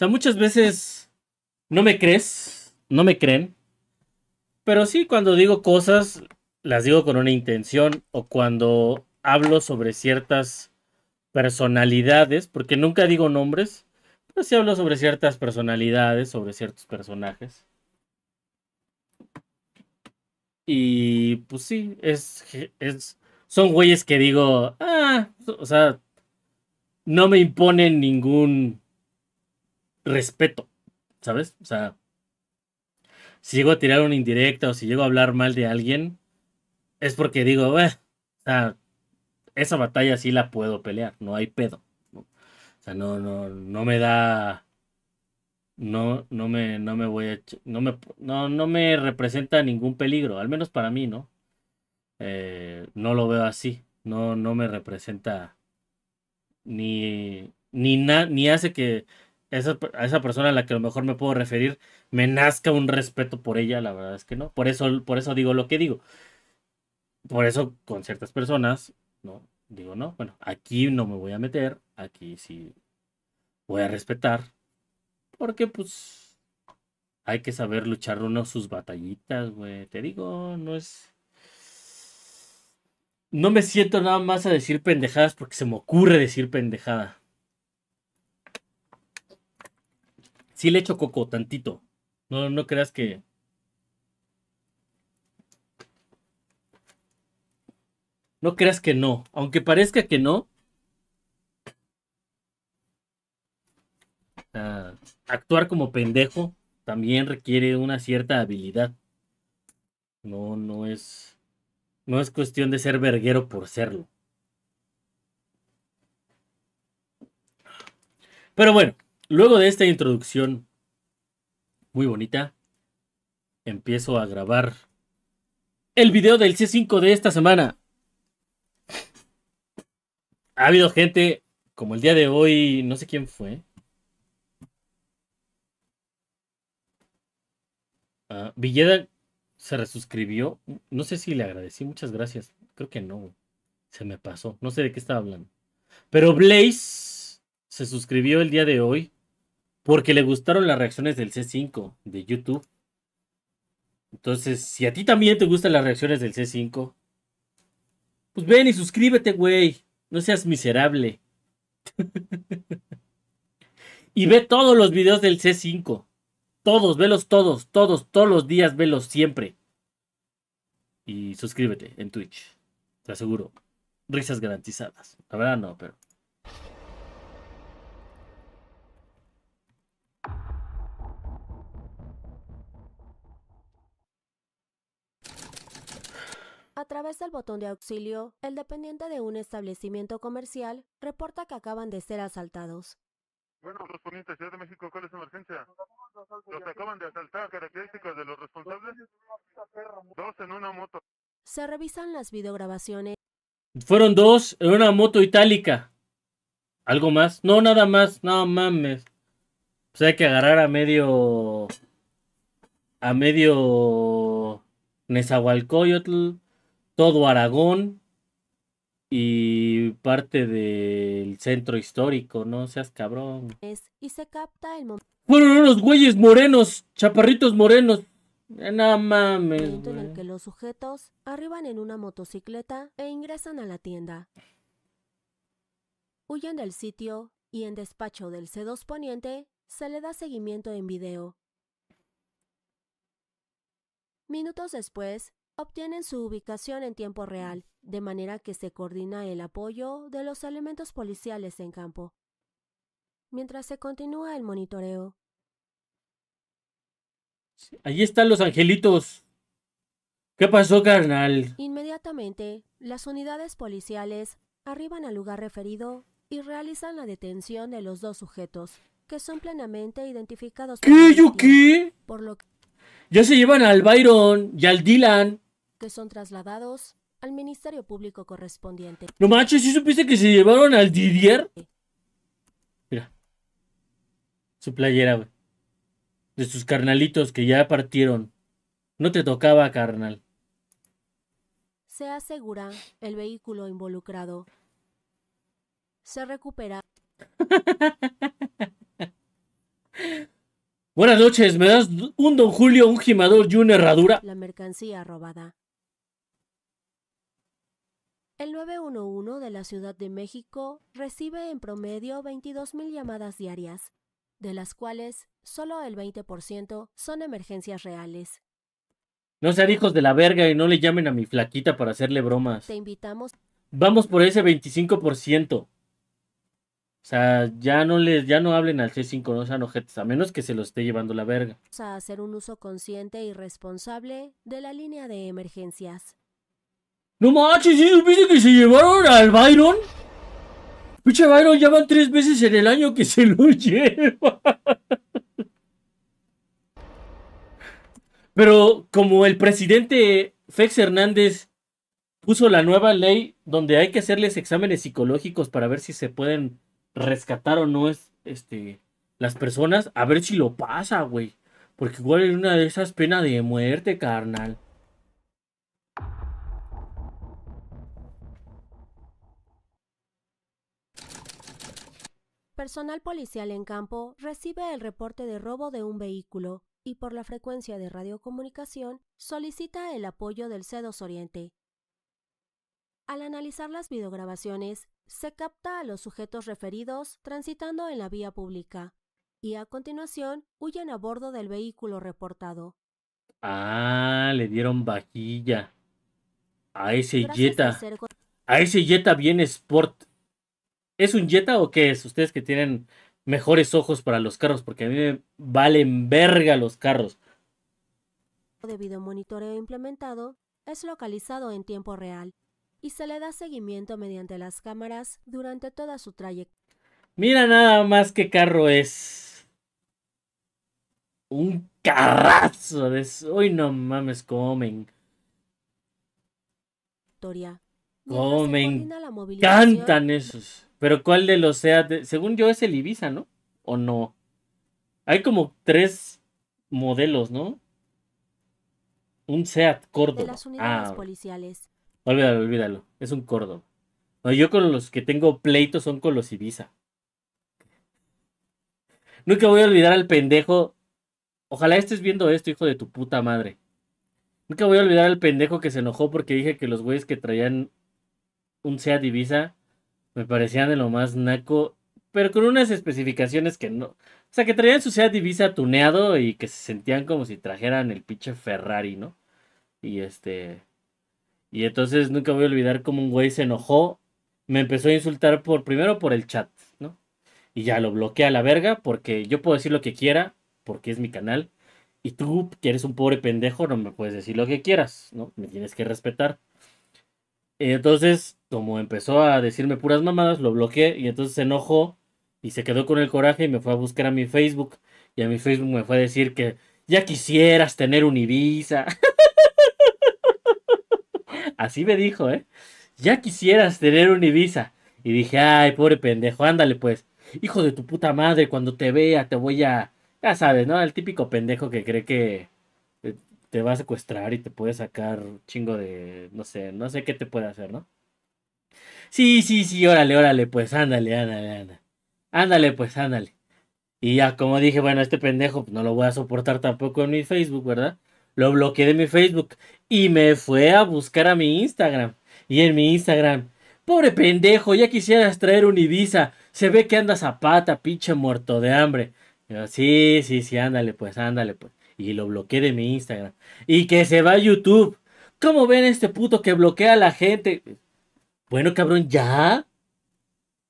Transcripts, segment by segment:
sea, muchas veces no me crees, no me creen, pero sí cuando digo cosas, las digo con una intención o cuando hablo sobre ciertas personalidades, porque nunca digo nombres, pero sí hablo sobre ciertas personalidades, sobre ciertos personajes. Y pues sí, es, es son güeyes que digo, ah, o sea, no me imponen ningún respeto, ¿sabes? O sea, si llego a tirar una indirecta o si llego a hablar mal de alguien, es porque digo, eh, esa batalla sí la puedo pelear, no hay pedo. O sea, no, no, no me da. No, no me, no me voy a. No me, no, me representa ningún peligro, al menos para mí, ¿no? Eh, no lo veo así. No, no me representa ni, ni, ni hace que esa, a esa persona a la que a lo mejor me puedo referir me nazca un respeto por ella, la verdad es que no. Por eso, por eso digo lo que digo. Por eso con ciertas personas, ¿no? Digo, no, bueno, aquí no me voy a meter, aquí sí voy a respetar, porque pues hay que saber luchar uno sus batallitas, güey. Te digo, no es... No me siento nada más a decir pendejadas porque se me ocurre decir pendejada. sí le echo coco tantito. No, no creas que. No creas que no. Aunque parezca que no. Ah, actuar como pendejo también requiere una cierta habilidad. No, no es. No es cuestión de ser verguero por serlo. Pero bueno, Luego de esta introducción muy bonita, empiezo a grabar el video del C5 de esta semana. Ha habido gente, como el día de hoy, no sé quién fue. Ah, Villeda se resuscribió. No sé si le agradecí, muchas gracias. Creo que no. Se me pasó. No sé de qué estaba hablando. Pero Blaze se suscribió el día de hoy porque le gustaron las reacciones del C5 de YouTube. Entonces, si a ti también te gustan las reacciones del C5, pues ven y suscríbete, güey. No seas miserable. y ve todos los videos del C5. Todos, velos todos, todos, todos los días, velos siempre. Y suscríbete en Twitch. Te aseguro. Risas garantizadas. La verdad no, pero... A través del botón de auxilio, el dependiente de un establecimiento comercial reporta que acaban de ser asaltados. Bueno, respondiente Ciudad de México, ¿cuál es la emergencia? Los acaban de asaltar, características de los responsables. Dos en una moto. Se revisan las videograbaciones. Fueron dos en una moto itálica. ¿Algo más? No, nada más. No mames. O sea, hay que agarrar a medio. A medio. Nezahualcóyotl todo Aragón y parte del centro histórico, no seas cabrón. Es, y se capta el momento. Fueron güeyes morenos, chaparritos morenos. Eh, no mames. en el que los sujetos arriban en una motocicleta e ingresan a la tienda. Huyen del sitio y en despacho del C2 Poniente se le da seguimiento en video. Minutos después, obtienen su ubicación en tiempo real, de manera que se coordina el apoyo de los elementos policiales en campo. Mientras se continúa el monitoreo. Allí están los angelitos. ¿Qué pasó, carnal? Inmediatamente, las unidades policiales arriban al lugar referido y realizan la detención de los dos sujetos, que son plenamente identificados. ¿Qué? Por ¿Yo qué? Por lo que... Ya se llevan al Byron y al Dylan que son trasladados al Ministerio Público correspondiente. No macho si supiste que se llevaron al Didier? Mira. Su playera, güey. De sus carnalitos que ya partieron. No te tocaba, carnal. Se asegura el vehículo involucrado. Se recupera. Buenas noches, ¿me das un don Julio, un gimador y una herradura? La mercancía robada. El 911 de la Ciudad de México recibe en promedio 22.000 llamadas diarias, de las cuales solo el 20% son emergencias reales. No sean hijos de la verga y no le llamen a mi flaquita para hacerle bromas. Te invitamos. Vamos por ese 25%. O sea, ya no les, ya no hablen al C5, no sean objetos, a menos que se lo esté llevando la verga. A hacer un uso consciente y responsable de la línea de emergencias. No manches, ¿sí supiste que se llevaron al Byron? Pucha, Byron ya van tres veces en el año que se lo lleva. Pero como el presidente Fex Hernández puso la nueva ley donde hay que hacerles exámenes psicológicos para ver si se pueden rescatar o no es, este, las personas, a ver si lo pasa, güey. Porque igual es una de esas penas de muerte, carnal. personal policial en campo recibe el reporte de robo de un vehículo y por la frecuencia de radiocomunicación solicita el apoyo del CEDOS Oriente. Al analizar las videograbaciones, se capta a los sujetos referidos transitando en la vía pública y a continuación huyen a bordo del vehículo reportado. Ah, le dieron vajilla. A ese Jetta. Este a, ese Jetta bien sport. ¿Es un Jetta o qué es? Ustedes que tienen mejores ojos para los carros, porque a mí me valen verga los carros. Debido a monitoreo implementado, es localizado en tiempo real y se le da seguimiento mediante las cámaras durante toda su trayectoria. Mira nada más qué carro es. Un carrazo de... Uy, no mames, comen. Comen. Cantan esos. Pero ¿cuál de los SEAT? Según yo es el Ibiza, ¿no? ¿O no? Hay como tres modelos, ¿no? Un SEAT Córdoba. De las unidades ah, policiales. Olvídalo, olvídalo. Es un Córdoba. yo con los que tengo pleito son con los Ibiza. Nunca voy a olvidar al pendejo. Ojalá estés viendo esto, hijo de tu puta madre. Nunca voy a olvidar al pendejo que se enojó porque dije que los güeyes que traían un SEAT Ibiza me parecían de lo más naco, pero con unas especificaciones que no. O sea, que traían su sea Divisa tuneado y que se sentían como si trajeran el pinche Ferrari, ¿no? Y este. Y entonces nunca voy a olvidar cómo un güey se enojó. Me empezó a insultar por primero por el chat, ¿no? Y ya lo bloqueé a la verga porque yo puedo decir lo que quiera, porque es mi canal. Y tú, que eres un pobre pendejo, no me puedes decir lo que quieras, ¿no? Me tienes que respetar entonces, como empezó a decirme puras mamadas, lo bloqueé y entonces se enojó y se quedó con el coraje y me fue a buscar a mi Facebook. Y a mi Facebook me fue a decir que ya quisieras tener un Ibiza. Así me dijo, ¿eh? Ya quisieras tener un Ibiza. Y dije, ay, pobre pendejo, ándale pues. Hijo de tu puta madre, cuando te vea te voy a... Ya sabes, ¿no? El típico pendejo que cree que te va a secuestrar y te puede sacar chingo de, no sé, no sé qué te puede hacer, ¿no? Sí, sí, sí, órale, órale, pues ándale, ándale, ándale. Ándale, pues ándale. Y ya, como dije, bueno, este pendejo pues, no lo voy a soportar tampoco en mi Facebook, ¿verdad? Lo bloqueé de mi Facebook y me fue a buscar a mi Instagram. Y en mi Instagram, pobre pendejo, ya quisieras traer un Ibiza. Se ve que andas a pata, pinche muerto de hambre. sí, sí, sí, ándale, pues ándale, pues y lo bloqueé de mi Instagram. Y que se va a YouTube. ¿Cómo ven este puto que bloquea a la gente? Bueno, cabrón, ya.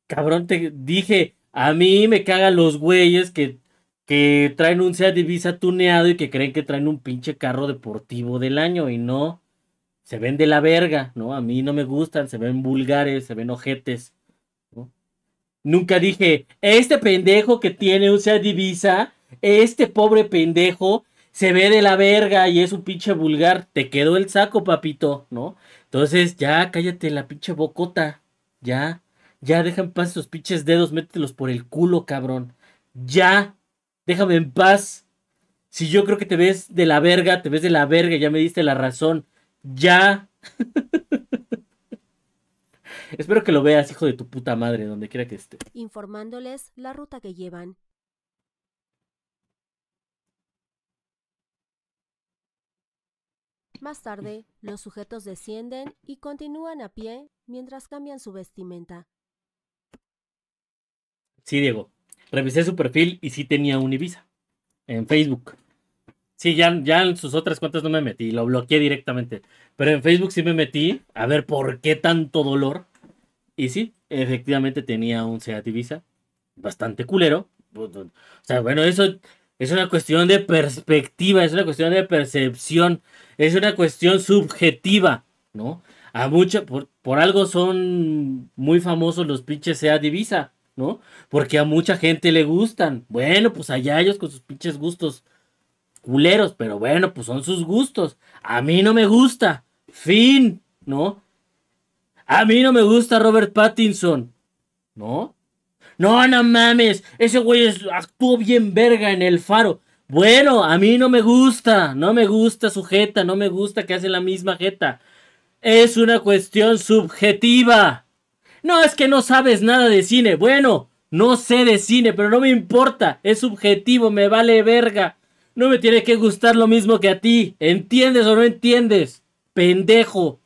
Cabrón, te dije, a mí me cagan los güeyes que, que traen un Seat Divisa tuneado y que creen que traen un pinche carro deportivo del año y no. Se ven de la verga, ¿no? A mí no me gustan, se ven vulgares, se ven ojetes. Nunca dije, este pendejo que tiene un Seat Divisa, este pobre pendejo se ve de la verga y es un pinche vulgar, te quedó el saco, papito, ¿no? Entonces, ya cállate la pinche bocota, ya, ya deja en paz esos pinches dedos, métetelos por el culo, cabrón, ya, déjame en paz. Si yo creo que te ves de la verga, te ves de la verga, ya me diste la razón, ya. Espero que lo veas, hijo de tu puta madre, donde quiera que esté. Informándoles la ruta que llevan Más tarde, los sujetos descienden y continúan a pie mientras cambian su vestimenta. Sí, Diego. Revisé su perfil y sí tenía un Ibiza en Facebook. Sí, ya, ya en sus otras cuentas no me metí, lo bloqueé directamente. Pero en Facebook sí me metí a ver por qué tanto dolor. Y sí, efectivamente tenía un Seat Ibiza bastante culero. O sea, bueno, eso es una cuestión de perspectiva, es una cuestión de percepción, es una cuestión subjetiva, ¿no? A mucha, por, por algo son muy famosos los pinches sea divisa, ¿no? Porque a mucha gente le gustan. Bueno, pues allá ellos con sus pinches gustos culeros, pero bueno, pues son sus gustos. A mí no me gusta. Fin, ¿no? A mí no me gusta Robert Pattinson, ¿no? No, no mames, ese güey actuó bien verga en el faro. Bueno, a mí no me gusta, no me gusta su jeta, no me gusta que hace la misma jeta. Es una cuestión subjetiva. No, es que no sabes nada de cine. Bueno, no sé de cine, pero no me importa. Es subjetivo, me vale verga. No me tiene que gustar lo mismo que a ti. ¿Entiendes o no entiendes? Pendejo.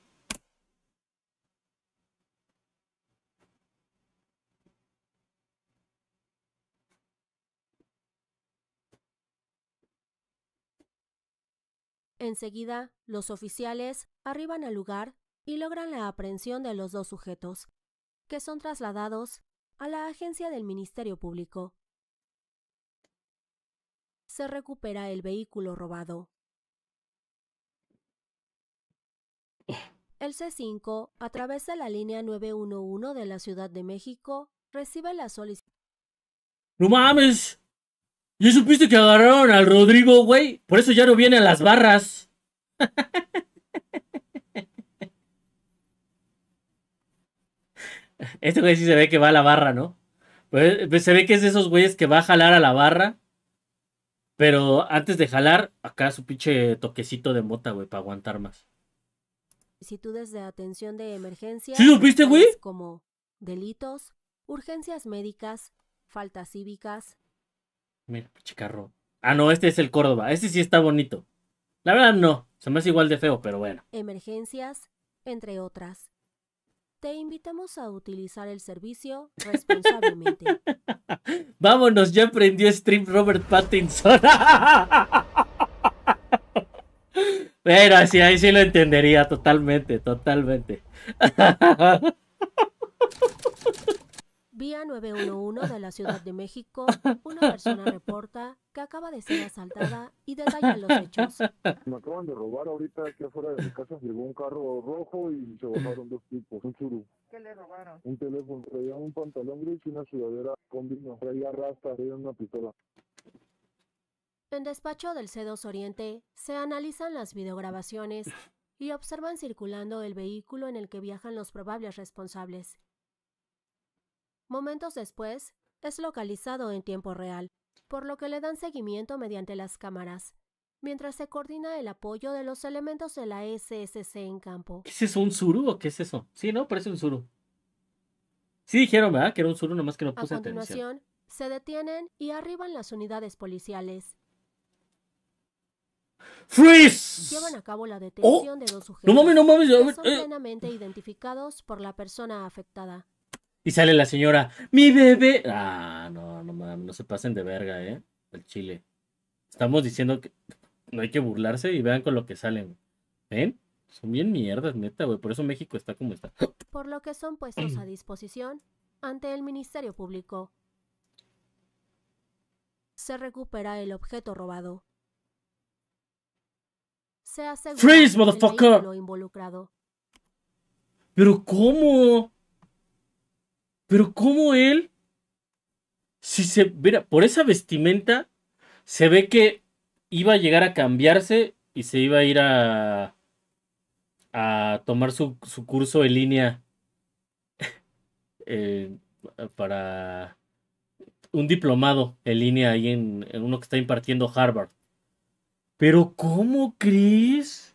Enseguida, los oficiales arriban al lugar y logran la aprehensión de los dos sujetos, que son trasladados a la agencia del Ministerio Público. Se recupera el vehículo robado. El C5 de la línea 911 de la Ciudad de México, recibe la solicitud. ¡No mames! Y supiste que agarraron al Rodrigo, güey? Por eso ya no viene a las barras. Este güey sí se ve que va a la barra, ¿no? Pues, pues, se ve que es de esos güeyes que va a jalar a la barra. Pero antes de jalar, acá su pinche toquecito de mota, güey, para aguantar más. Si tú de atención de emergencia. ¿Sí supiste, güey? Como delitos, urgencias médicas, faltas cívicas, Mira, chicarro. Ah, no, este es el Córdoba. Este sí está bonito. La verdad no, se me hace igual de feo, pero bueno. Emergencias, entre otras. Te invitamos a utilizar el servicio responsablemente. Vámonos, ya prendió stream Robert Pattinson. Pero así ahí sí lo entendería totalmente, totalmente. Vía 911 de la Ciudad de México, una persona reporta que acaba de ser asaltada y detalla los hechos. Me acaban de robar ahorita aquí afuera de mi casa. Llegó un carro rojo y se bajaron dos tipos, un churro. ¿Qué le robaron? Un teléfono, traía un pantalón gris y una sudadera con vino. Traía rasta, traía una pistola. En despacho del C2 Oriente se analizan las videograbaciones y observan circulando el vehículo en el que viajan los probables responsables. Momentos después, es localizado en tiempo real, por lo que le dan seguimiento mediante las cámaras, mientras se coordina el apoyo de los elementos de la SSC en campo. ¿Qué es eso? ¿Un Zuru o qué es eso? Sí, ¿no? Parece un Zuru. Sí dijeron, ¿verdad? Que era un Zuru, nomás que no puse atención. A continuación, se detienen y arriban las unidades policiales. ¡Freeze! Llevan a cabo la detención ¡Oh! de dos sujetos no mames, no mames, no mames. son eh. plenamente identificados por la persona afectada. Y sale la señora, mi bebé. Ah, no, no mames, no se pasen de verga, ¿eh? El chile. Estamos diciendo que no hay que burlarse y vean con lo que salen. ¿Ven? Son bien mierdas, neta, güey. Por eso México está como está. Por lo que son puestos a disposición ante el Ministerio Público. Se recupera el objeto robado. Se hace. Freeze, motherfucker. involucrado. Pero ¿cómo? Pero ¿cómo él? Si se, mira, por esa vestimenta se ve que iba a llegar a cambiarse y se iba a ir a, a tomar su, curso en línea eh, para un diplomado en línea ahí en, en, uno que está impartiendo Harvard. Pero ¿cómo, Chris?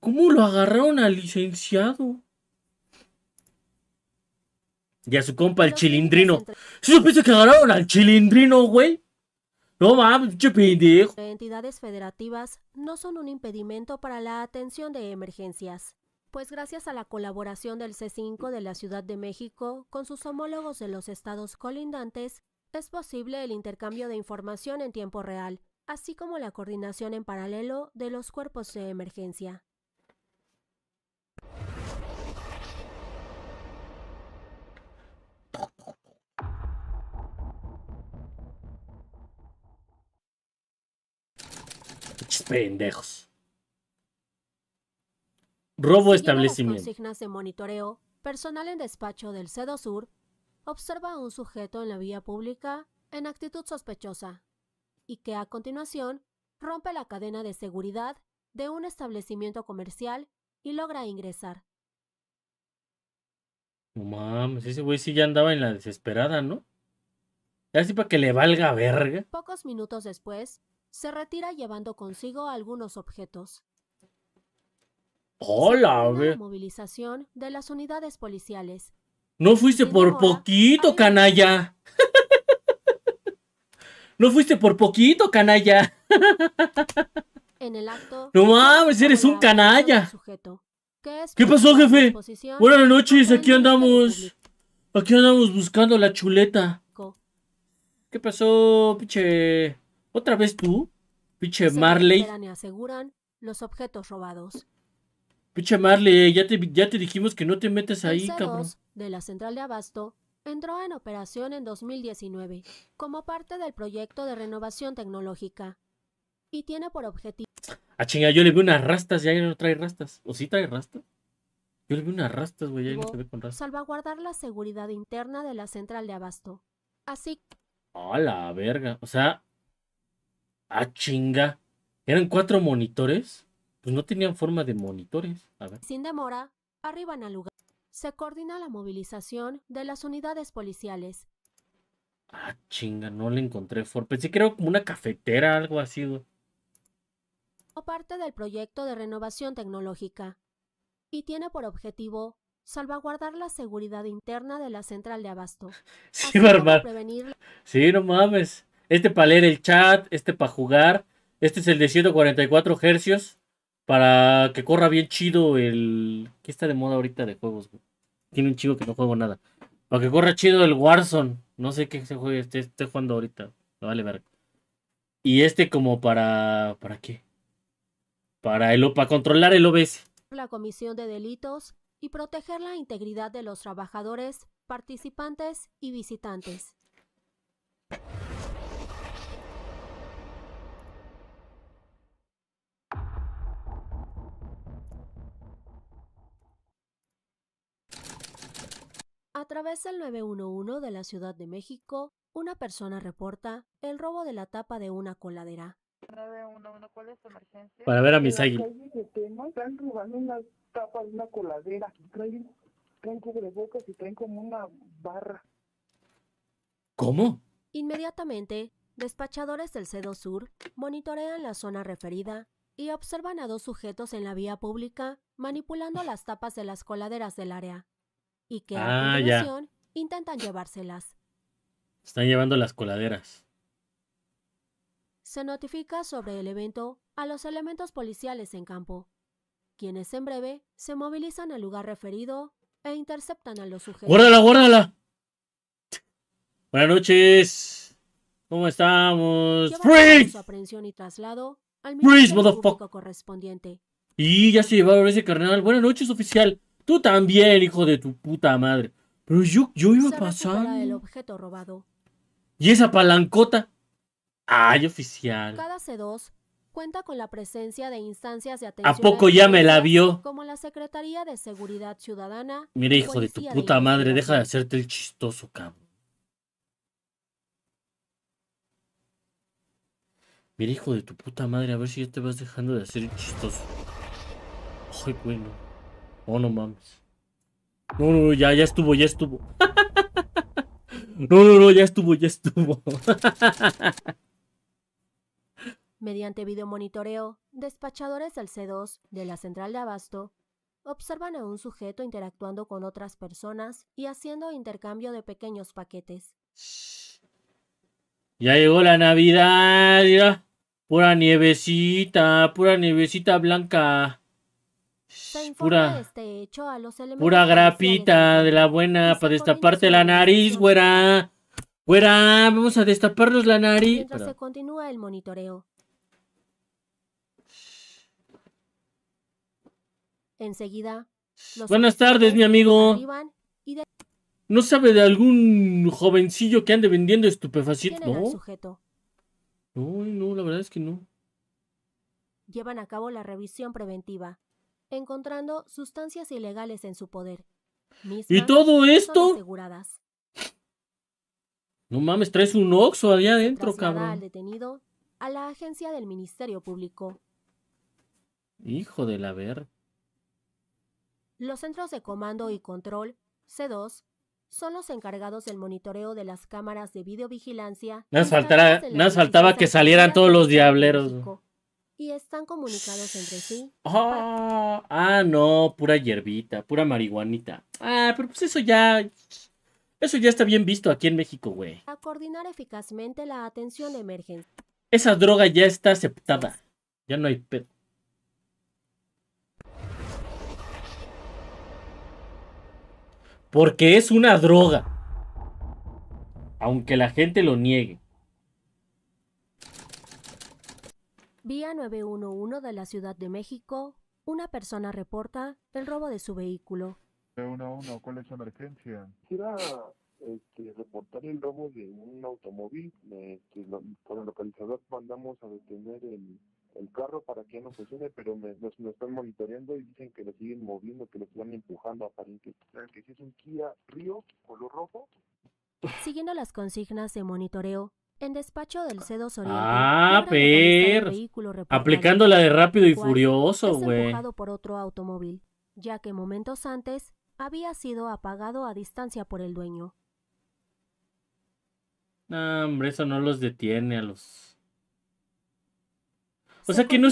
¿Cómo lo agarraron al licenciado? Y su compa, el chilindrino. ¿Sí supiste que agarraron al chilindrino, güey? No mames, pendejo. Entidades federativas no son un impedimento para la atención de emergencias pues gracias a la colaboración del C5 de la Ciudad de México con sus homólogos de los estados colindantes, es posible el intercambio de información en tiempo real, así como la coordinación en paralelo de los cuerpos de emergencia. pendejos. Robo establecimiento. de monitoreo, personal en despacho del Cedo Sur observa a un sujeto en la vía pública en actitud sospechosa y que a continuación rompe la cadena de seguridad de un establecimiento comercial y logra ingresar. ese güey sí ya andaba en la desesperada, ¿no? Así para que le valga verga. Pocos minutos después, se retira llevando consigo algunos objetos. Hola, movilización de las unidades policiales. No fuiste por poquito, canalla. no fuiste por poquito, canalla. en No mames, eres un canalla. ¿Qué pasó, jefe? Buenas noches, aquí andamos. Aquí andamos buscando la chuleta. ¿Qué pasó, pinche? ¿Otra vez tú? piche Marley. aseguran los objetos robados. Pinche Marley, eh, ya te, ya te dijimos que no te metes ahí, el cabrón. De la central de abasto entró en operación en 2019 como parte del proyecto de renovación tecnológica y tiene por objetivo. Ah, chinga, yo le vi unas rastas ya ahí no trae rastas. ¿O sí trae rastas? Yo le vi unas rastas, güey, ahí no se ve con rastas. Salvaguardar la seguridad interna de la central de abasto. Así. A la verga. O sea, Ah, chinga. ¿Eran cuatro monitores? Pues no tenían forma de monitores. A ver. Sin demora, arriban al lugar. Se coordina la movilización de las unidades policiales. Ah, chinga, no le encontré for. Pensé que como una cafetera, algo así, O parte del proyecto de renovación tecnológica. Y tiene por objetivo salvaguardar la seguridad interna de la central de abasto. Sí, Sí, no mames. Este para leer el chat, este para jugar. Este es el de 144 hercios para que corra bien chido el... ¿Qué está de moda ahorita de juegos, Tiene un chico que no juego nada. Para que corra chido el Warzone. No sé qué se juegue, esté, jugando ahorita. No vale ver Y este como para... ¿Para qué? Para, el, para controlar el OBS. La comisión de delitos y proteger la integridad de los trabajadores, participantes y visitantes. A través del 911 de la Ciudad de México, una persona reporta el robo de la tapa de una coladera. Para ver a mis Están de una coladera. una barra. ¿Cómo? Inmediatamente, despachadores del CEDO Sur monitorean la zona referida y observan a dos sujetos en la vía pública manipulando las tapas de las coladeras del área y que a ah, continuación intentan llevárselas. Están llevando las coladeras. Se notifica sobre el evento a los elementos policiales en campo, quienes en breve se movilizan al lugar referido e interceptan a los sujetos. ¡Guárdala, guárdala! Buenas noches. ¿Cómo estamos? ¡Freeze! aprehensión y traslado al Freeze, correspondiente. Y ya se llevaron ese carnal. Buenas noches, oficial. Tú también, hijo de tu puta madre. Pero yo, iba pasando. pasar ¿Y esa palancota? ¡Ay, oficial! Cada cuenta con la presencia de instancias ¿A poco ya me la vio? Como la Secretaría de Seguridad Ciudadana. Mira, hijo de tu puta madre, deja de hacerte el chistoso, cabrón. Mira, hijo de tu puta madre, a ver si ya te vas dejando de hacer el chistoso. Ay, bueno. Oh, no mames. No, no, ya, ya estuvo, ya estuvo. No, no, no, ya estuvo, ya estuvo. Mediante videomonitoreo, despachadores del C2 de la central de abasto observan a un sujeto interactuando con otras personas y haciendo intercambio de pequeños paquetes. Ya llegó la Navidad, Pura nievecita, pura nievecita blanca pura, este pura grapita de la buena para destaparte la nariz, güera. Güera, vamos a destaparnos la nariz. continúa el monitoreo. Enseguida. Buenas tardes, mi amigo. ¿No sabe de algún jovencillo que ande vendiendo estupefacientes? no, la verdad es que no. Llevan a cabo la revisión preventiva encontrando sustancias ilegales en su poder. ¿Y todo esto? No mames, traes un oxo allá adentro, cabrón. al detenido a la agencia del Ministerio Público. Hijo de la ver. Los centros de comando y control, C2, son los encargados del monitoreo de las cámaras de videovigilancia. nos faltaba, que salieran todos los diableros y están comunicados entre sí. ah, no, pura hierbita, pura marihuanita. Ah, pero pues eso ya. Eso ya está bien visto aquí en México, güey. A coordinar eficazmente la atención emergente. Esa droga ya está aceptada. Ya no hay pedo. Porque es una droga. Aunque la gente lo niegue. Vía 911 de la Ciudad de México, una persona reporta el robo de su vehículo. 911, ¿cuál es la emergencia? Quisiera este, reportar el robo de un automóvil. Este, con el localizador mandamos a detener el, carro para que no se funcione, pero nos, están monitoreando y dicen que lo siguen moviendo, que lo están empujando aparentemente. Que si es un Kia Río, color rojo. Siguiendo las consignas de monitoreo, en despacho del ah, C2 Oriente. Ah, per. Aplicando la de rápido y furioso, güey. empujado por otro automóvil, ya que momentos antes había sido apagado a distancia por el dueño. No, hombre, eso no los detiene a los. O sea que no,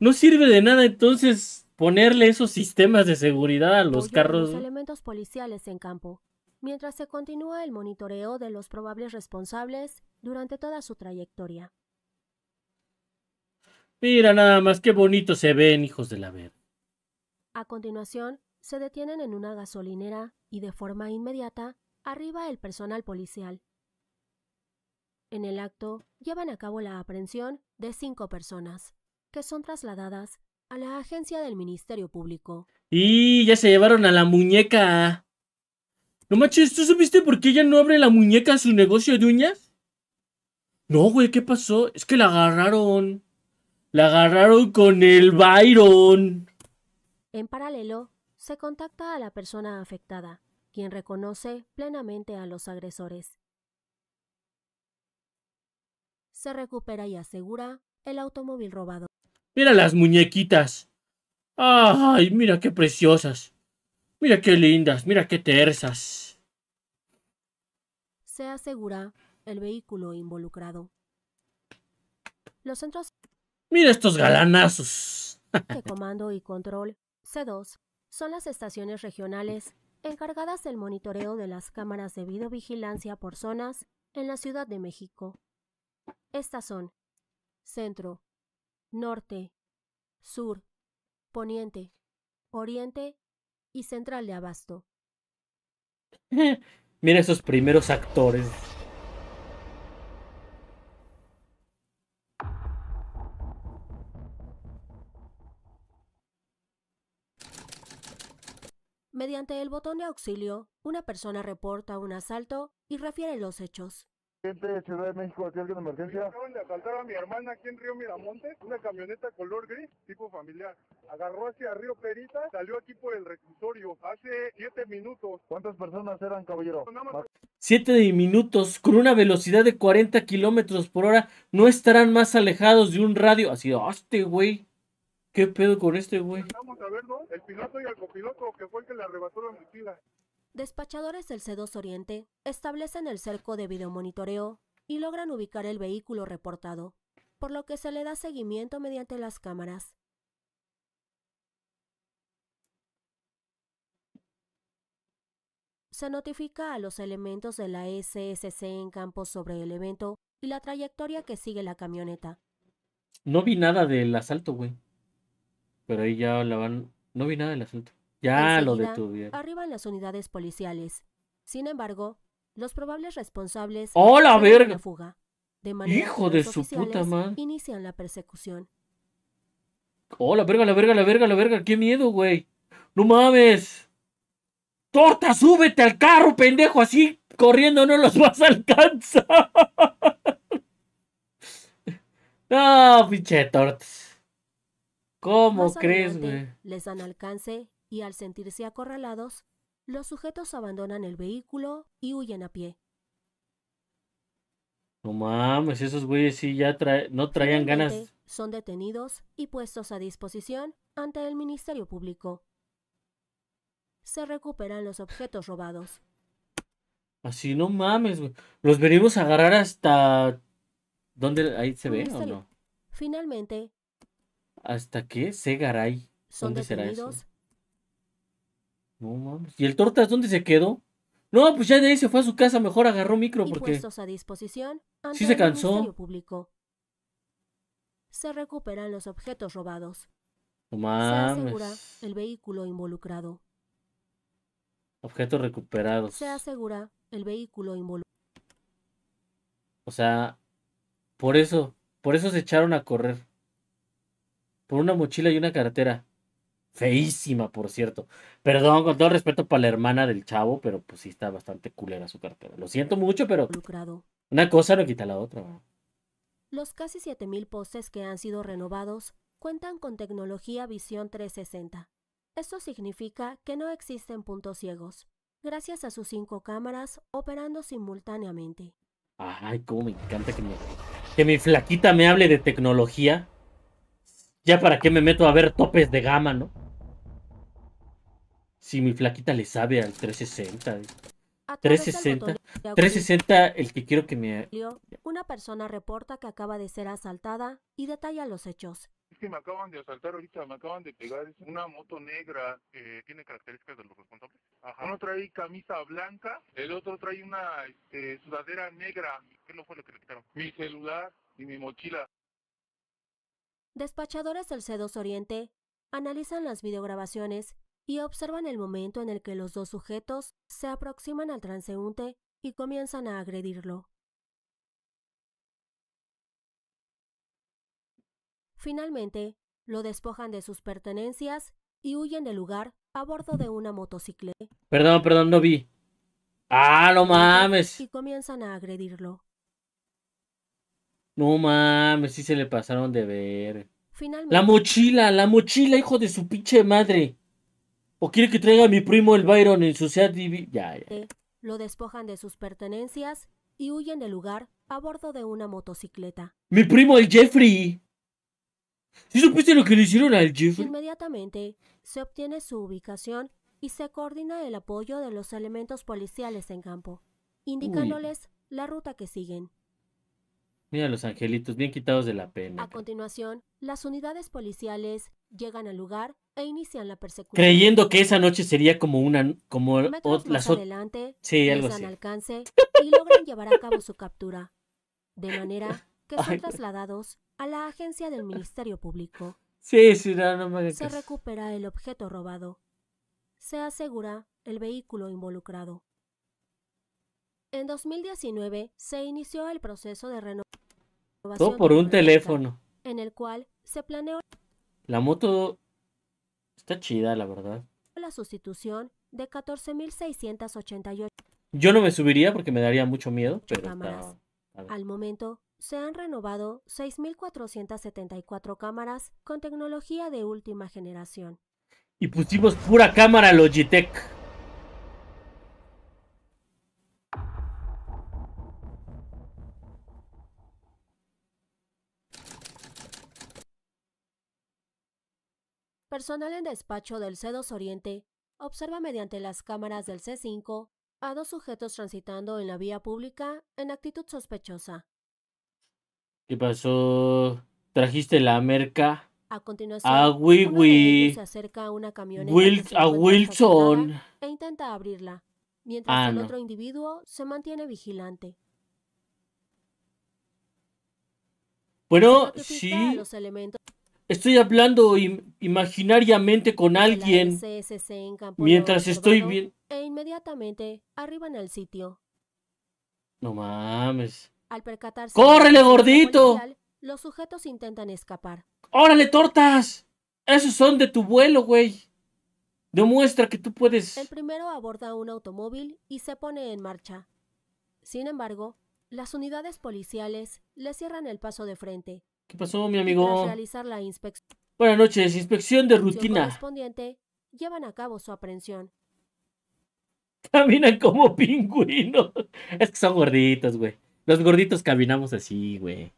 no sirve de nada entonces ponerle esos sistemas de seguridad a los carros. Los elementos policiales en campo mientras se continúa el monitoreo de los probables responsables durante toda su trayectoria. Mira nada más qué bonito se ven, hijos de la ver. A continuación, se detienen en una gasolinera y de forma inmediata arriba el personal policial. En el acto, llevan a cabo la aprehensión de cinco personas, que son trasladadas a la agencia del Ministerio Público. Y ya se llevaron a la muñeca. No manches, ¿tú supiste por qué ella no abre la muñeca a su negocio de uñas? No, güey, ¿qué pasó? Es que la agarraron. La agarraron con el Byron. En paralelo, se contacta a la persona afectada, quien reconoce plenamente a los agresores. Se recupera y asegura el automóvil robado. Mira las muñequitas. Ay, mira qué preciosas. Mira qué lindas, mira qué tersas. Se asegura el vehículo involucrado. Los centros... Mira estos galanazos. comando y control, C2, son las estaciones regionales encargadas del monitoreo de las cámaras de videovigilancia por zonas en la Ciudad de México. Estas son Centro, Norte, Sur, Poniente, Oriente y central de abasto. Mira esos primeros actores. Mediante el botón de auxilio, una persona reporta un asalto y refiere los hechos de Ciudad de México, ¿tiene de emergencia? Acaban de asaltar a mi hermana aquí en Río Miramonte, una camioneta color gris, tipo familiar. Agarró hacia Río Perita, salió aquí por el reclusorio hace siete minutos. ¿Cuántas personas eran, caballero? Siete minutos, con una velocidad de 40 kilómetros por hora, no estarán más alejados de un radio. Así, hoste, ah, güey. ¿Qué pedo con este, güey? Vamos a ver, El piloto y el copiloto, que fue el que le arrebató la mochila. Despachadores del C2 Oriente establecen el cerco de videomonitoreo y logran ubicar el vehículo reportado, por lo que se le da seguimiento mediante las cámaras. Se notifica a los elementos de la SSC en campo sobre el evento y la trayectoria que sigue la camioneta. No vi nada del asalto, güey. Pero ahí ya la van. No vi nada del asalto. Ya lo detuvieron. Arriban las unidades policiales. Sin embargo, los probables responsables. ¡Hola, ¡Oh, verga! fuga. De manera ¡Hijo de su puta madre! Inician la persecución. ¡Hola, ¡Oh, verga, la verga, la verga, la verga! ¡Qué miedo, güey! ¡No mames! ¡Torta, súbete al carro, pendejo! Así corriendo no los vas a alcanzar. no, pinche Torta ¿Cómo crees, güey? Les dan alcance y al sentirse acorralados, los sujetos abandonan el vehículo y huyen a pie. No mames, esos güeyes sí ya no traían ganas. Son detenidos y puestos a disposición ante el Ministerio Público. Se recuperan los objetos robados. Así no mames, Los venimos a agarrar hasta. ¿Dónde? ¿Ahí se ve o no? Finalmente. ¿Hasta qué? Segaray. Son ¿Dónde detenidos será eso? ¿Y el Tortas dónde se quedó? No, pues ya de ahí se fue a su casa, mejor agarró micro porque. A disposición sí se cansó. Público. Se recuperan los objetos robados. Se asegura el vehículo involucrado. Objetos recuperados. Se asegura el vehículo involucrado. O sea, por eso, por eso se echaron a correr. Por una mochila y una cartera. Feísima, por cierto. Perdón, con todo respeto para la hermana del chavo, pero pues sí está bastante culera su cartera. Lo siento mucho, pero una cosa no quita la otra. Los casi 7.000 postes que han sido renovados cuentan con tecnología visión 360. Eso significa que no existen puntos ciegos, gracias a sus cinco cámaras operando simultáneamente. Ay, cómo me encanta que, que mi flaquita me hable de tecnología. Ya para qué me meto a ver topes de gama, ¿no? Si mi flaquita le sabe al 360. 360. 360 el que quiero que me... Una persona reporta que acaba de ser asaltada y detalla los hechos. Es que me acaban de asaltar ahorita, me acaban de pegar una moto negra. que eh, ¿Tiene características de los responsables? Uno trae camisa blanca, el otro trae una este, sudadera negra. ¿Qué no fue lo que le quitaron? Mi celular y mi mochila. Despachadores del C2 Oriente analizan las videograbaciones y observan el momento en el que los dos sujetos se aproximan al transeúnte y comienzan a agredirlo. Finalmente, lo despojan de sus pertenencias y huyen del lugar a bordo de una motocicleta. Perdón, perdón, no vi. Ah, no mames. Y comienzan a agredirlo. No mames, si se le pasaron de ver. Finalmente. La mochila, la mochila, hijo de su pinche madre. ¿O quiere que traiga a mi primo el Byron en su Seat Ya, ya. Eh, lo despojan de sus pertenencias y huyen del lugar a bordo de una motocicleta. ¡Mi primo el Jeffrey! ¿Sí supiste lo que le hicieron al Jeffrey? Inmediatamente se obtiene su ubicación y se coordina el apoyo de los elementos policiales en campo, indicándoles la ruta que siguen. Mira los angelitos, bien quitados de la pena. A continuación, las unidades policiales llegan al lugar e inician la persecución. Creyendo que esa noche sería como una como las otras sí, algo así. alcance y logran llevar a cabo su captura, de manera que son trasladados a la agencia del Ministerio Público. Sí, sí, Se recupera el objeto robado. Se asegura el vehículo involucrado. En 2019 se inició el proceso de renovación. por un teléfono. En el cual se planeó. La moto está chida, la verdad. La sustitución de 14.688. Yo no me subiría porque me daría mucho miedo, pero cámaras. Al momento se han renovado 6.474 cámaras con tecnología de última generación. Y pusimos pura cámara Logitech. personal en despacho del C2 Oriente observa mediante las cámaras del C5 a dos sujetos transitando en la vía pública en actitud sospechosa. ¿Qué pasó? ¿Trajiste la merca? A continuación, a Wiwi. Wi. se acerca a una camioneta a Wilson e intenta abrirla, mientras ah, el otro individuo se mantiene vigilante. Bueno, sí. Los elementos Estoy hablando imaginariamente con alguien mientras estoy bien. E inmediatamente arriban al sitio. No mames. Al percatarse. ¡Córrele, gordito! los sujetos intentan escapar. ¡Órale, tortas! Esos son de tu vuelo, güey. Demuestra que tú puedes. El primero aborda un automóvil y se pone en marcha. Sin embargo, las unidades policiales le cierran el paso de frente ¿Qué pasó, mi amigo? la inspección. Buenas noches, inspección de rutina. Correspondiente, llevan a cabo su aprehensión. Caminan como pingüinos. Es que son gorditos, güey. Los gorditos caminamos así, güey.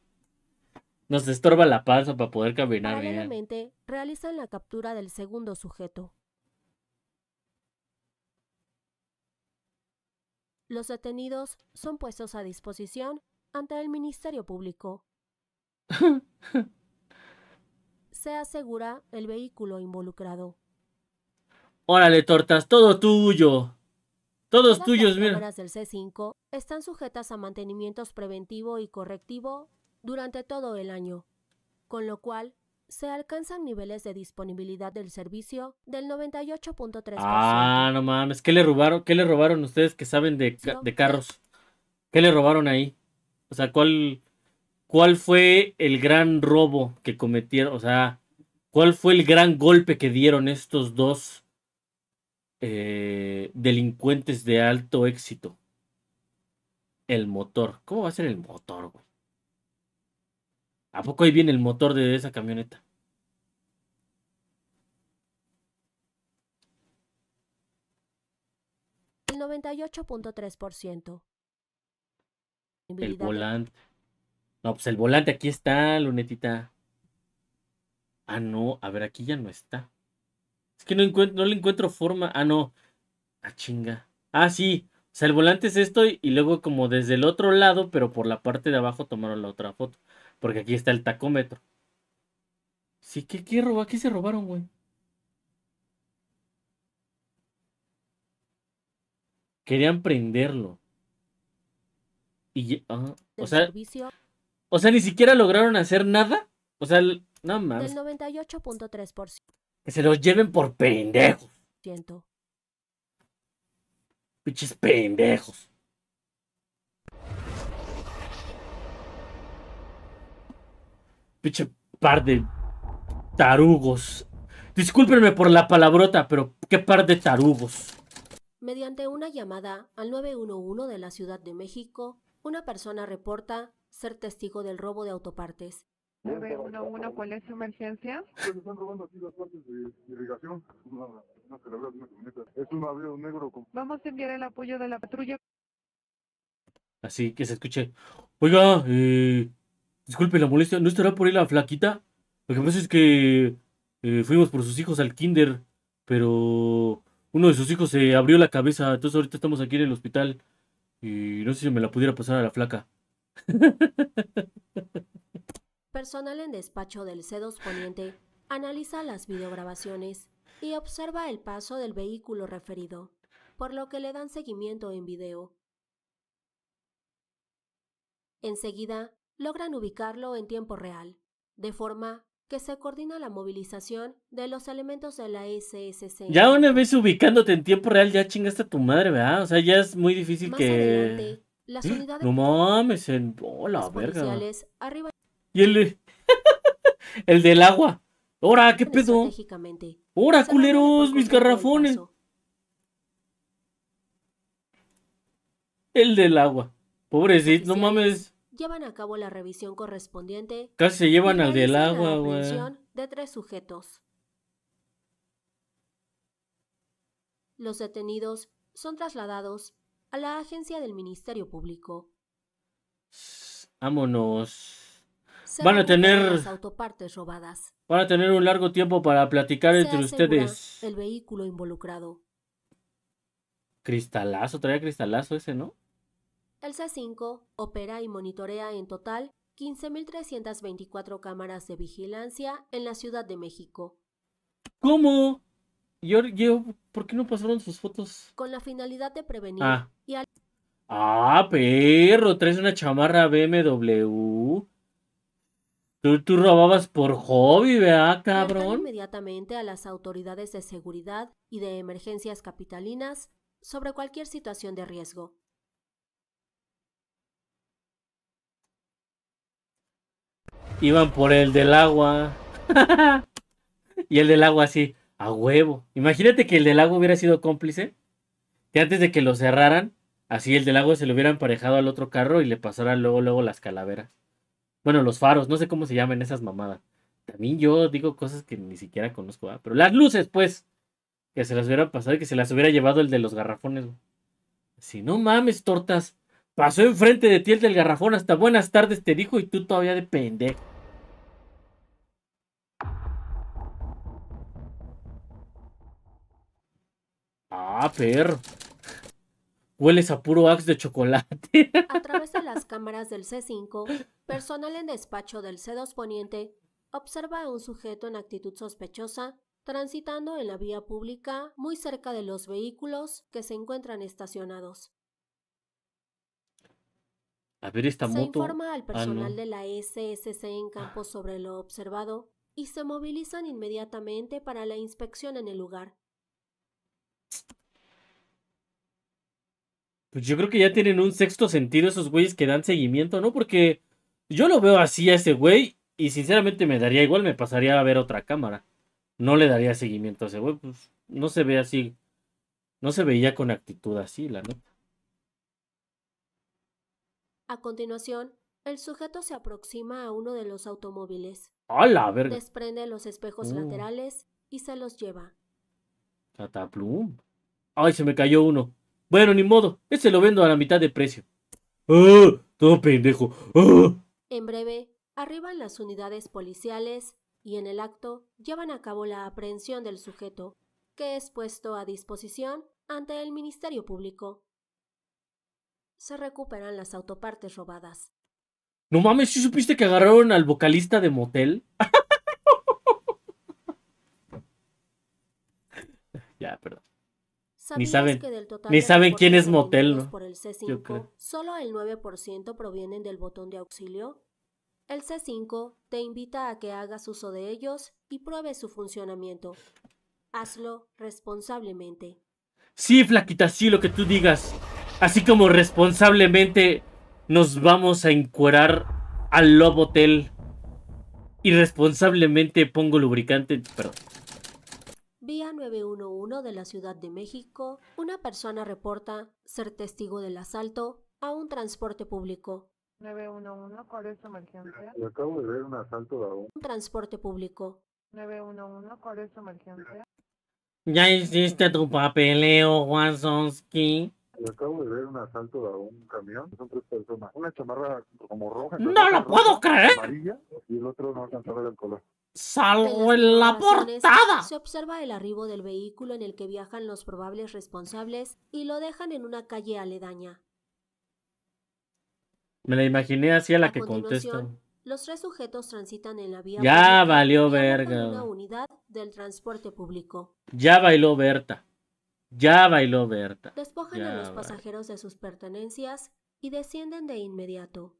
Nos estorba la panza para poder caminar bien. realizan la captura del segundo sujeto. Los detenidos son puestos a disposición ante el Ministerio Público. Se asegura el vehículo involucrado. Órale, tortas, todo tuyo. Todos tuyos, mira. del C5 están sujetas a mantenimientos preventivo y correctivo durante todo el año, con lo cual se alcanzan niveles de disponibilidad del servicio del 98.3%. Ah, no mames, ¿qué le robaron? ¿Qué le robaron ustedes que saben de, de carros? ¿Qué le robaron ahí? O sea, ¿cuál ¿cuál fue el gran robo que cometieron? O sea, ¿cuál fue el gran golpe que dieron estos dos eh, delincuentes de alto éxito? El motor. ¿Cómo va a ser el motor, güey? ¿A poco ahí viene el motor de esa camioneta? El 98.3%. El volante. No, pues el volante aquí está, lunetita. Ah, no, a ver, aquí ya no está. Es que no, encuentro, le encuentro forma. Ah, no. Ah, chinga. Ah, sí. O sea, el volante es esto y, luego como desde el otro lado, pero por la parte de abajo tomaron la otra foto. Porque aquí está el tacómetro. Sí, ¿qué, qué, roba? se robaron, güey? Querían prenderlo. Y, ah, o sea, o sea, ni siquiera lograron hacer nada. O sea, nada más. El Del 98.3%. Que se los lleven por pendejos. Siento. Piches pendejos. Piche par de tarugos. Discúlpenme por la palabrota, pero qué par de tarugos. Mediante una llamada al 911 de la Ciudad de México, una persona reporta ser testigo del robo de autopartes. 911, ¿cuál es su emergencia? están robando aquí las partes de irrigación. una una camioneta. Es un avión negro. Vamos a enviar el apoyo de la patrulla. Así que se escuche. Oiga, eh, disculpe la molestia. ¿No estará por ahí la flaquita? Lo que pasa es que eh, fuimos por sus hijos al kinder, pero uno de sus hijos se abrió la cabeza. Entonces ahorita estamos aquí en el hospital. Y no sé si me la pudiera pasar a la flaca. Personal en despacho del C2 Poniente analiza las videograbaciones y observa el paso del vehículo referido, por lo que le dan seguimiento en video. Enseguida, logran ubicarlo en tiempo real, de forma que se coordina la movilización de los elementos de la SSC. Ya una vez ubicándote en tiempo real, ya chingaste a tu madre, ¿verdad? O sea, ya es muy difícil que... Las ¿Eh? No mames, en oh, verga. Arriba... Y el el del agua. Ahora, ¿qué pedo? Ahora, culeros, mis garrafones. El del agua. Pobrecito, no mames. Llevan a cabo la revisión correspondiente. Casi se llevan al del agua, güey. De tres sujetos. Los detenidos son trasladados a la agencia del Ministerio Público. Vámonos. van a tener autopartes robadas. Van a tener un largo tiempo para platicar entre ustedes. El vehículo involucrado. Cristalazo, traía cristalazo ese, ¿no? El C5 opera y monitorea en total 15.324 cámaras de vigilancia en la Ciudad de México. ¿Cómo? Yo, yo, ¿por qué no pasaron sus fotos? Con la finalidad de prevenir. Ah. ah perro, traes una chamarra BMW. Tú, tú robabas por hobby, ¿verdad, cabrón? Inmediatamente a las autoridades de seguridad y de emergencias capitalinas sobre cualquier situación de riesgo. Iban por el del agua. y el del agua así. A huevo. Imagínate que el del lago hubiera sido cómplice. Que antes de que lo cerraran, así el del lago se lo hubiera emparejado al otro carro y le pasara luego, luego las calaveras. Bueno, los faros, no sé cómo se llaman esas mamadas. También yo digo cosas que ni siquiera conozco, pero las luces, pues, que se las hubiera pasado y que se las hubiera llevado el de los garrafones. Si no mames, tortas, pasó enfrente de ti el del garrafón, hasta buenas tardes te dijo y tú todavía de pendejo. Ah, perro. Hueles a puro axe de chocolate. A través de las cámaras del C5, personal en despacho del C2 Poniente observa a un sujeto en actitud sospechosa transitando en la vía pública muy cerca de los vehículos que se encuentran estacionados. Se informa al ah, personal de la SSC en campo sobre lo observado y se movilizan inmediatamente para la inspección en el lugar. Pues yo creo que ya tienen un sexto sentido esos güeyes que dan seguimiento, ¿no? Porque yo lo veo así a ese güey y sinceramente me daría igual, me pasaría a ver otra cámara. No le daría seguimiento a ese güey, pues no se ve así. No se veía con actitud así, la nota. A continuación, el sujeto se aproxima a uno de los automóviles. Desprende los espejos uh. laterales y se los lleva. Tataplum. Ay, se me cayó uno. Bueno, ni modo. Ese lo vendo a la mitad de precio. Ah, todo pendejo. Ah. En breve, arriban las unidades policiales y en el acto llevan a cabo la aprehensión del sujeto, que es puesto a disposición ante el Ministerio Público. Se recuperan las autopartes robadas. No mames, ¿sí supiste que agarraron al vocalista de motel? Ya, perdón. Ni saben, ni saben quién es Motel. el solo el 9% provienen del botón de auxilio. El C5 te invita a que hagas uso de ellos y pruebes su funcionamiento. Hazlo responsablemente. Sí, flaquita, sí, lo que tú digas. Así como responsablemente nos vamos a encuerar al Lobotel. Irresponsablemente pongo lubricante. Perdón. Vía 911 de la Ciudad de México, una persona reporta ser testigo del asalto a un transporte público. 911, ¿cuál es su emergencia? acabo de ver un asalto a un transporte público. 911, ¿cuál es su emergencia? Ya hiciste tu papeleo, Wazowski. Yo acabo de ver un asalto a un camión. Son tres personas. Una chamarra como roja. ¡No lo puedo creer! Amarilla y el otro no alcanzó el color. ¡Salgo en la portada! Se observa el arribo del vehículo en el que viajan los probables responsables y lo dejan en una calle aledaña. Me la imaginé así a la que contestan. Los tres sujetos transitan en la vía. Ya valió verga. Una unidad del transporte público. Ya bailó Berta. Ya bailó Berta. Despojan a los pasajeros de sus pertenencias y descienden de inmediato.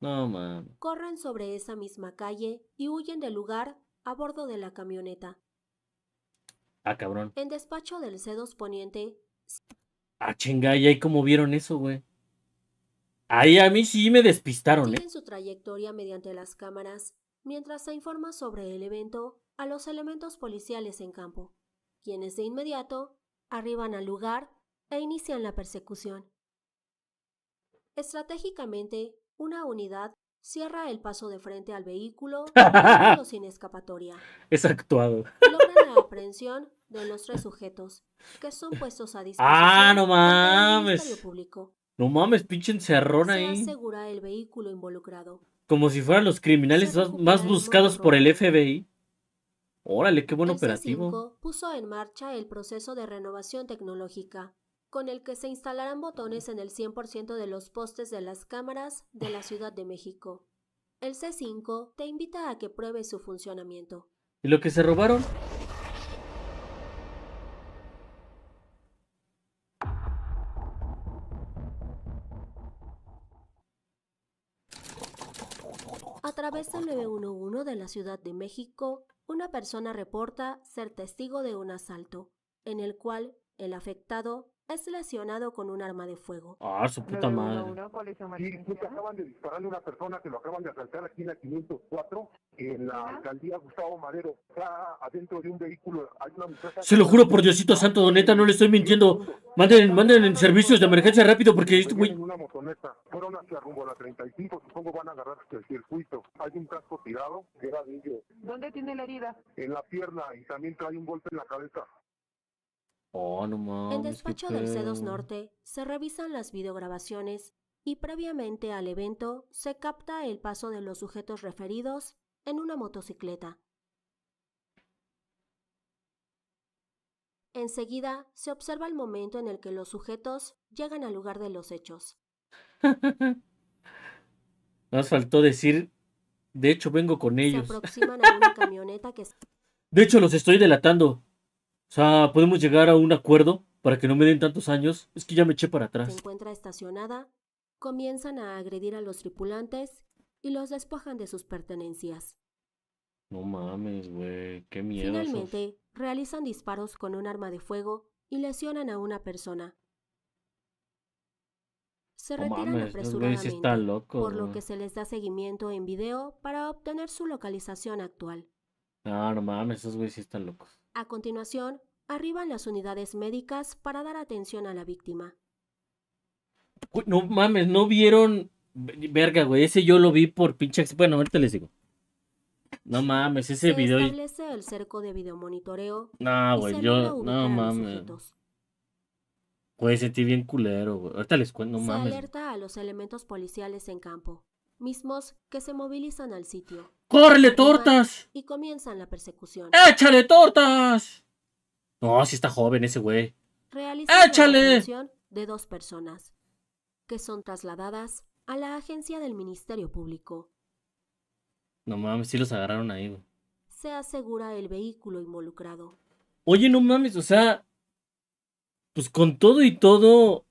No Corren sobre esa misma calle y huyen del lugar a bordo de la camioneta. Ah, cabrón. En despacho del C2 Poniente. Ah, chingada, y ahí como vieron eso, güey. Ahí a mí sí me despistaron, ¿eh? su trayectoria mediante las cámaras, mientras se informa sobre el evento a los elementos policiales en campo, quienes de inmediato arriban al lugar e inician la persecución. Estratégicamente, una unidad cierra el paso de frente al vehículo sin escapatoria. Es actuado. Logran la aprehensión de los tres sujetos, que son puestos a disposición ah, no mames. público. No mames, pinche encerrón ahí. Se asegura el vehículo involucrado. Como si fueran los criminales más buscados por el FBI. Órale, qué buen el operativo. puso en marcha el proceso de renovación tecnológica con el que se instalarán botones en el 100% de los postes de las cámaras de la Ciudad de México. El C5 te invita a que pruebes su funcionamiento. ¿Y lo que se robaron? A través del 911 de la Ciudad de México, una persona reporta ser testigo de un asalto, en el cual el afectado es lesionado con un arma de fuego. Ah, su puta madre. sí, pues, acaban de dispararle a una persona que lo acaban de asaltar aquí en la 504, en la alcaldía Gustavo Madero. Está adentro de un vehículo. Hay una muchacha... Se lo juro por Diosito Santo, Doneta, no le estoy mintiendo. Manden, manden en servicios de emergencia rápido porque esto, güey. Una motoneta. Fueron hacia rumbo a la 35, supongo van a agarrar el circuito. Hay un casco tirado que era de ellos. ¿Dónde tiene la herida? En la pierna y también trae un golpe en la cabeza. Oh, en despacho del c Norte se revisan las videograbaciones y previamente al evento se capta el paso de los sujetos referidos en una motocicleta. Enseguida se observa el momento en el que los sujetos llegan al lugar de los hechos. Nos faltó decir, de hecho vengo con ellos. camioneta De hecho los estoy delatando. O sea, podemos llegar a un acuerdo para que no me den tantos años. Es que ya me eché para atrás. Se encuentra estacionada. Comienzan a agredir a los tripulantes y los despojan de sus pertenencias. No mames, güey. Qué miedo. Finalmente, realizan disparos con un arma de fuego y lesionan a una persona. Se retiran apresuradamente, por lo que se les da seguimiento en video para obtener su localización actual. Ah, no mames, esos güeyes sí están locos. A continuación, arriban las unidades médicas para dar atención a la víctima. no mames, no vieron. Verga, güey, ese yo lo vi por pinche. Bueno, ahorita les digo. No mames, ese video. el cerco de videomonitoreo. No, güey, yo. No mames. Güey, sentí bien culero, güey. Ahorita les cuento, no mames. alerta a los elementos policiales en campo mismos que se movilizan al sitio. ¡Córrele, tortas! Y comienzan la persecución. ¡Échale, tortas! No, si sí está joven ese güey. ¡Échale! de dos personas, que son trasladadas a la agencia del Ministerio Público. No mames, sí los agarraron ahí, güey. Se asegura el vehículo involucrado. Oye, no mames, o sea. Pues con todo y todo.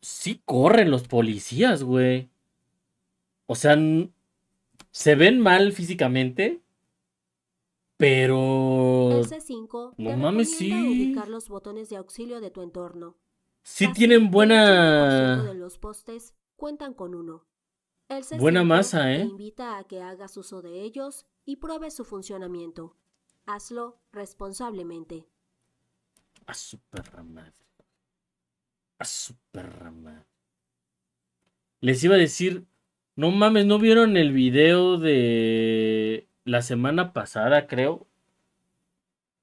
Sí corren los policías, güey. O sea, se ven mal físicamente, pero... C5, no mames, sí. Ubicar los botones de auxilio de tu entorno. Sí tienen buena... De los postes cuentan con uno. El C5 buena masa, ¿eh? invita a que hagas uso de ellos y pruebes su funcionamiento. Hazlo responsablemente. A su perra madre. A su perra madre. Les iba a decir, no mames, ¿no vieron el video de la semana pasada, creo?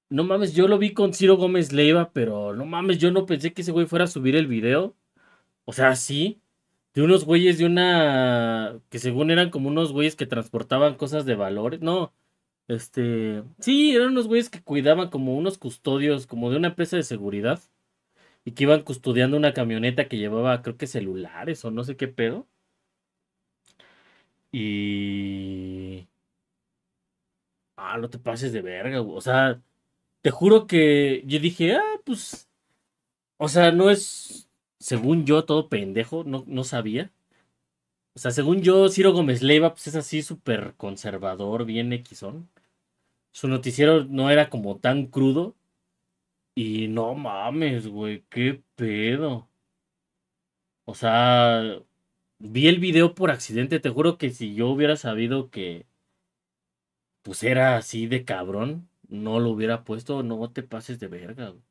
No mames, yo lo vi con Ciro Gómez Leiva, pero no mames, yo no pensé que ese güey fuera a subir el video. O sea, sí. De unos güeyes de una. que según eran como unos güeyes que transportaban cosas de valores. No. Este. Sí, eran unos güeyes que cuidaban como unos custodios, como de una empresa de seguridad. Y que iban custodiando una camioneta que llevaba, creo que celulares o no sé qué pedo. Y. Ah, no te pases de verga, güey. O sea, te juro que yo dije, ah, pues. O sea, no es. Según yo, todo pendejo, no, no sabía. O sea, según yo, Ciro Gómez Leiva, pues es así súper conservador, bien son. Su noticiero no era como tan crudo. Y no mames, güey, qué pedo. O sea, vi el video por accidente, te juro que si yo hubiera sabido que pues era así de cabrón, no lo hubiera puesto, no te pases de verga, güey.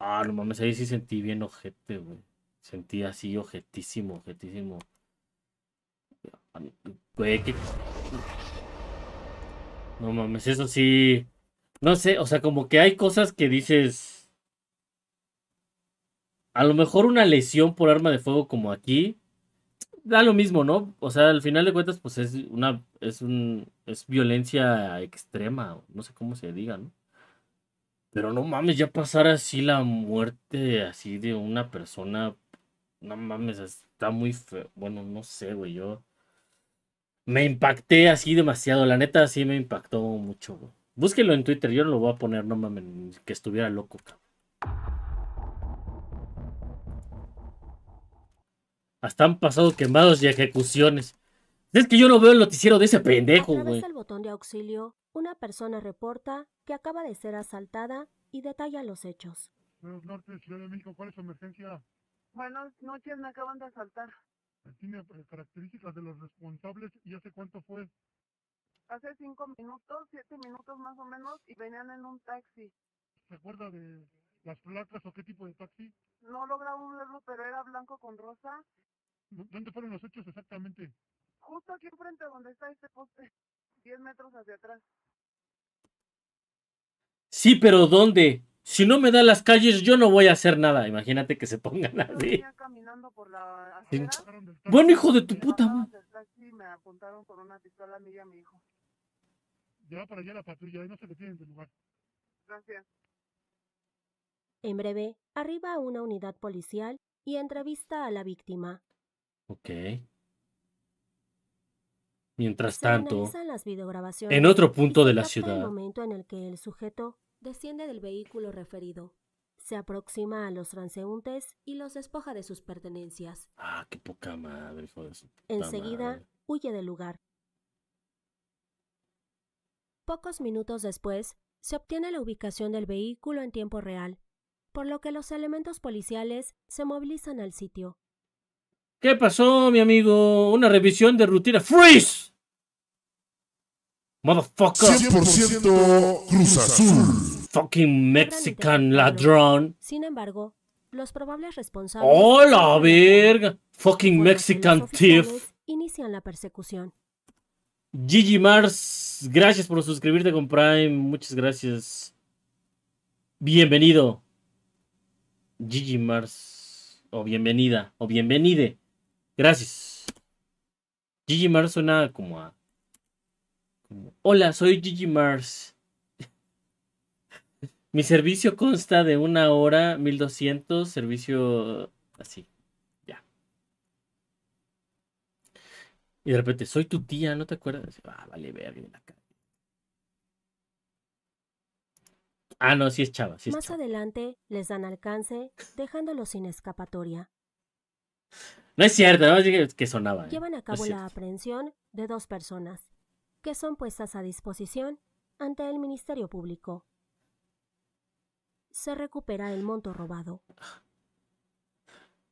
Ah, no mames, ahí sí sentí bien ojete, güey. Sentí así ojetísimo, ojetísimo. No mames, eso sí. No sé, o sea, como que hay cosas que dices. A lo mejor una lesión por arma de fuego como aquí da lo mismo, ¿no? O sea, al final de cuentas, pues es una, es un, es violencia extrema, no sé cómo se diga, ¿no? Pero no mames, ya pasar así la muerte así de una persona, no mames, está muy feo. Bueno, no sé, güey, yo me impacté así demasiado, la neta sí me impactó mucho, güey. Búsquelo en Twitter, yo no lo voy a poner, no mames, que estuviera loco, cabrón. Hasta han pasado quemados y ejecuciones. Es que yo no veo el noticiero de ese pendejo, güey. A través del botón de auxilio, una persona reporta que acaba de ser asaltada y detalla los hechos. Buenos Norte, Ciudad de México, ¿cuál es su emergencia? Buenas noches, me acaban de asaltar. ¿Tiene características de los responsables y hace cuánto fue? Hace cinco minutos, siete minutos más o menos, y venían en un taxi. ¿Se acuerda de las placas o qué tipo de taxi? No lograba verlo, pero era blanco con rosa ¿Dónde fueron los hechos exactamente? Justo aquí enfrente donde está este poste, 10 metros hacia atrás. Sí, pero ¿dónde? Si no me da las calles, yo no voy a hacer nada. Imagínate que se pongan así. caminando por la hijo de tu puta madre. me apuntaron una pistola a mí y a mi hijo. Lleva para allá la patrulla Ahí no se detienen de lugar. Gracias. En breve, arriba a una unidad policial y entrevista a la víctima. Ok. Mientras tanto, en otro punto de la ciudad, el momento en el que el sujeto desciende del vehículo referido, se aproxima a los transeúntes y los despoja de sus pertenencias. Ah, qué poca madre, hijo Enseguida huye del lugar. Pocos minutos después, se obtiene la ubicación del vehículo en tiempo real, por lo que los elementos policiales se movilizan al sitio. ¿Qué pasó, mi amigo? Una revisión de rutina. ¡Freeze! Motherfucker. 100% Cruz Azul. Fucking Mexican ladrón. Sin embargo, los probables responsables. ¡Hola, verga! Fucking Mexican thief. Inician la persecución. Gigi Mars, gracias por suscribirte con Prime. Muchas gracias. Bienvenido. Gigi Mars. O bienvenida. O bienvenide. Gracias. Gigi Mars suena como a. Hola, soy Gigi Mars. Mi servicio consta de una hora, 1200, servicio así. Ya. Y de repente, soy tu tía, ¿no te acuerdas? Ah, vale, ve, verga la cara. Ah, no, sí es chava. Sí Más adelante les dan alcance, dejándolo sin escapatoria. No es cierto, es que sonaba. Eh. Llevan a cabo la aprehensión de dos personas que son puestas a disposición ante el Ministerio Público. Se recupera el monto robado.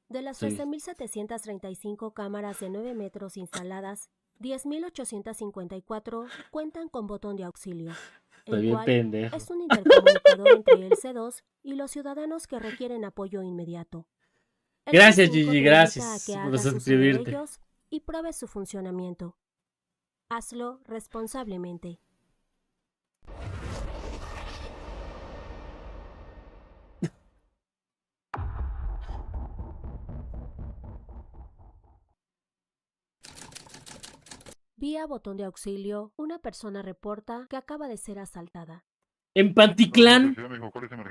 De las 13.735 cámaras de 9 metros instaladas, 10.854 cuentan con botón de auxilio. El cual Es un intercomunicador entre el C2 y los ciudadanos que requieren apoyo inmediato. Gracias, Gigi, gracias por suscribirte. Y pruebe su funcionamiento. Hazlo responsablemente. Vía botón de auxilio, una persona reporta que acaba de ser asaltada. En Panticlán.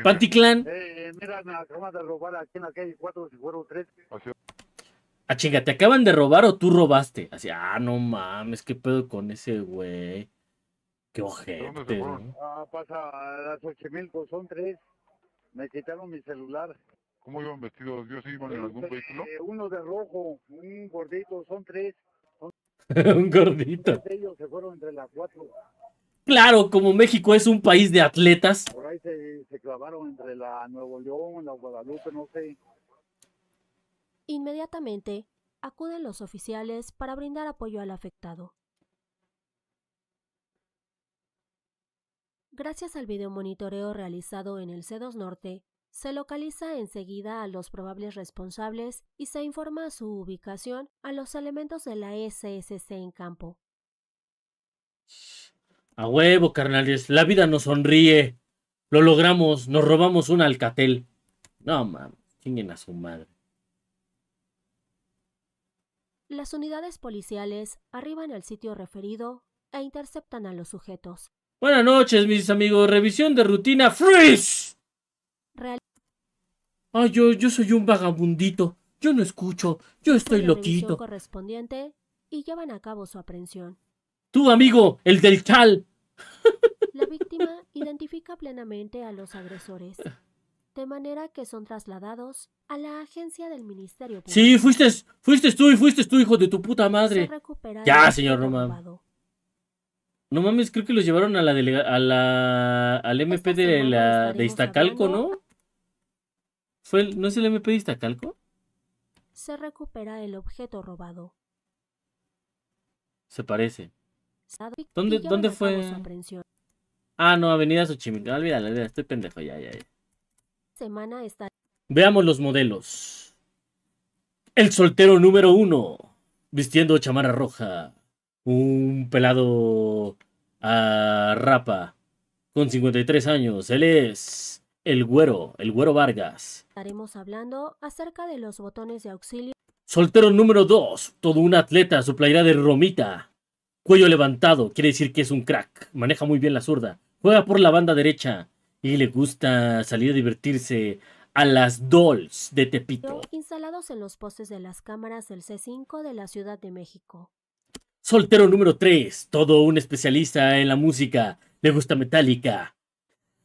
Panticlán. Eh, eh, mira, me acaban de robar aquí en la calle 4, si fueron 3. A ah, chinga, ¿te acaban de robar o tú robaste? Así, ah, no mames, qué pedo con ese güey. Qué ojete. Ah, pasa a las 8000, son 3. Me quitaron mi celular. ¿Cómo iban vestidos? ¿Dios iban en algún este, vehículo? uno de rojo, un gordito, son 3 un gordito. Ellos se fueron entre las 4 Claro, como México es un país de atletas. se, clavaron entre la Nuevo León, la Guadalupe, no sé. Inmediatamente acuden los oficiales para brindar apoyo al afectado. Gracias al videomonitoreo realizado en el C2 Norte, se localiza enseguida a los probables responsables y se informa su ubicación a los elementos de la SSC en campo. A huevo, carnales. La vida nos sonríe. Lo logramos. Nos robamos un alcatel. No, mames. Chinguen a su madre. Las unidades policiales arriban al sitio referido e interceptan a los sujetos. Buenas noches, mis amigos. Revisión de rutina. ¡Freeze! Ay, yo, yo soy un vagabundito. Yo no escucho. Yo estoy loquito. correspondiente y llevan a cabo su aprehensión. Tú, amigo, el del tal. La víctima identifica plenamente a los agresores, de manera que son trasladados a la agencia del Ministerio Público. Sí, fuiste, fuiste tú y fuiste tú, hijo de tu puta madre. ya, señor, no No mames, creo que los llevaron a la, delega, a la al MP de la de Iztacalco, ¿no? ¿Fue ¿No es el MP de Iztacalco? Se recupera el objeto robado. Se parece. ¿Dónde, dónde fue? Ah, no, Avenida Xochimilco. Olvídalo, estoy pendejo, ya, ya, Veamos los modelos. El soltero número uno, vistiendo chamarra roja. Un pelado a rapa, con 53 años. Él es el güero, el güero Vargas. Estaremos hablando acerca de los botones de auxilio. Soltero número dos, todo un atleta, su playera de romita. Cuello levantado, quiere decir que es un crack. Maneja muy bien la zurda. Juega por la banda derecha y le gusta salir a divertirse a las dolls de Tepito. Instalados en los postes de las cámaras del C5 de la Ciudad de México. Soltero número 3, todo un especialista en la música. Le gusta Metallica.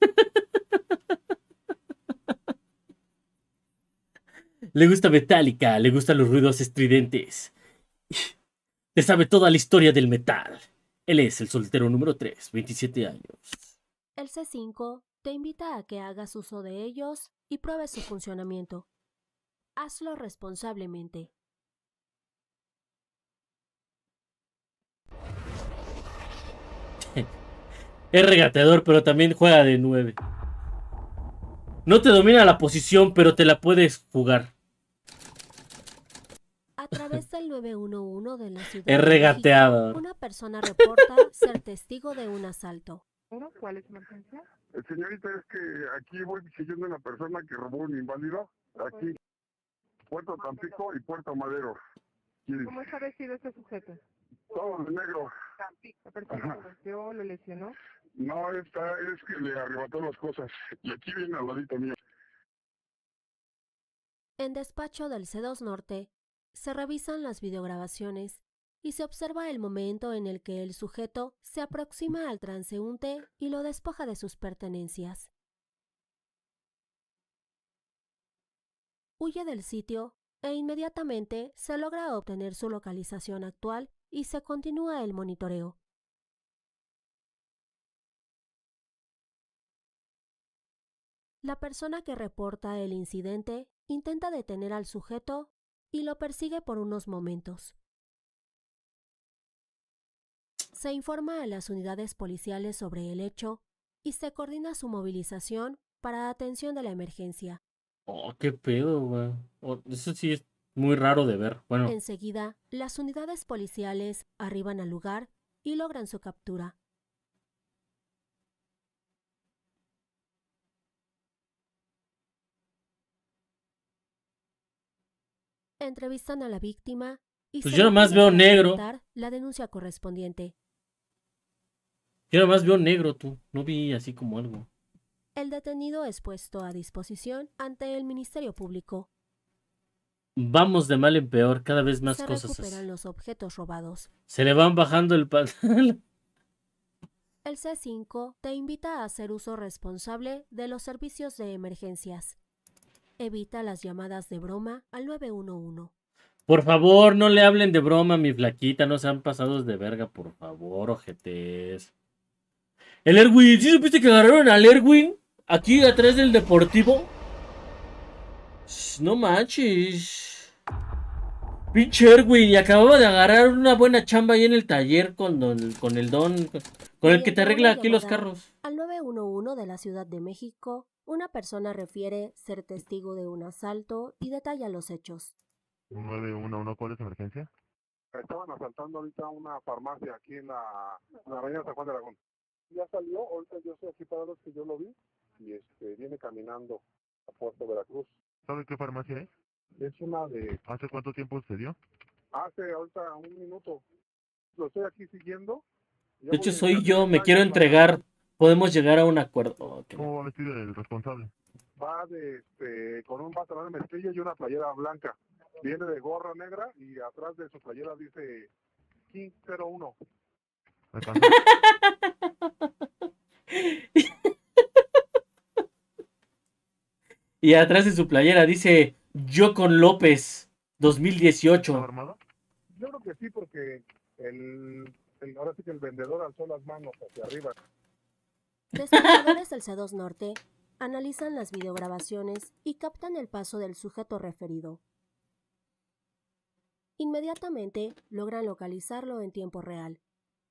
le gusta Metallica, le gustan los ruidos estridentes. Te sabe toda la historia del metal. Él es el soltero número 3, 27 años. El C5 te invita a que hagas uso de ellos y pruebes su funcionamiento. Hazlo responsablemente. es regateador, pero también juega de 9. No te domina la posición, pero te la puedes jugar. B11 de la ciudad. Es regateado. una persona reporta ser testigo de un asalto. ¿Cuál es emergencia? Eh, señorita, es que aquí voy siguiendo a una persona que robó un inválido. Aquí, Puerto Tampico y Puerto Madero. ¿Cómo está vestido este sujeto? Todo de negro. ¿La persona lo lo lesionó? No, está es que le arrebató las cosas. Y aquí viene al ladito mío. En despacho del C2 Norte, se revisan las videograbaciones y se observa el momento en el que el sujeto se aproxima al transeúnte y lo despoja de sus pertenencias. Huye del sitio e inmediatamente se logra obtener su localización actual y se continúa el monitoreo. La persona que reporta el incidente intenta detener al sujeto y lo persigue por unos momentos. Se informa a las unidades policiales sobre el hecho y se coordina su movilización para atención de la emergencia. Oh, qué pedo, güey. Oh, eso sí es muy raro de ver. Bueno. Enseguida, las unidades policiales arriban al lugar y logran su captura. Entrevistan a la víctima y pues se yo nomás veo negro. La denuncia correspondiente. Yo nomás veo negro tú, no vi así como algo. El detenido es puesto a disposición ante el Ministerio Público. Vamos de mal en peor, cada vez más cosas. Se recuperan los objetos robados. Se le van bajando el pan El C5 te invita a hacer uso responsable de los servicios de emergencias evita las llamadas de broma al 911. Por favor, no le hablen de broma, mi flaquita. No sean pasados de verga, por favor, ojetes. El Erwin, ¿sí supiste que agarraron al Erwin? Aquí atrás del deportivo. No manches. Pinche Erwin, y acababa de agarrar una buena chamba ahí en el taller con, con el don, con el que te arregla aquí los carros. Al 911 de la Ciudad de México, una persona refiere ser testigo de un asalto y detalla los hechos. 911, ¿cuál es la emergencia? Estaban asaltando ahorita una farmacia aquí en la, en la San Juan de Aragón. Ya salió, ahorita yo estoy aquí para los que yo lo vi y este, viene caminando a Puerto Veracruz. ¿Sabe qué farmacia es? Es una de... ¿Hace cuánto tiempo se dio? Hace ahorita un minuto. Lo estoy aquí siguiendo. De hecho soy yo, me quiero entregar podemos llegar a un acuerdo. Oh, ¿Cómo va a vestir el responsable? Va este, con un pantalón de mezclilla y una playera blanca. Viene de gorra negra y atrás de su playera dice 1501. y atrás de su playera dice Yo con López 2018. ¿Armado? Yo creo que sí, porque el, ahora sí que el vendedor alzó las manos hacia arriba. Desarrolladores del C2 Norte analizan las videograbaciones y captan el paso del sujeto referido. Inmediatamente logran localizarlo en tiempo real,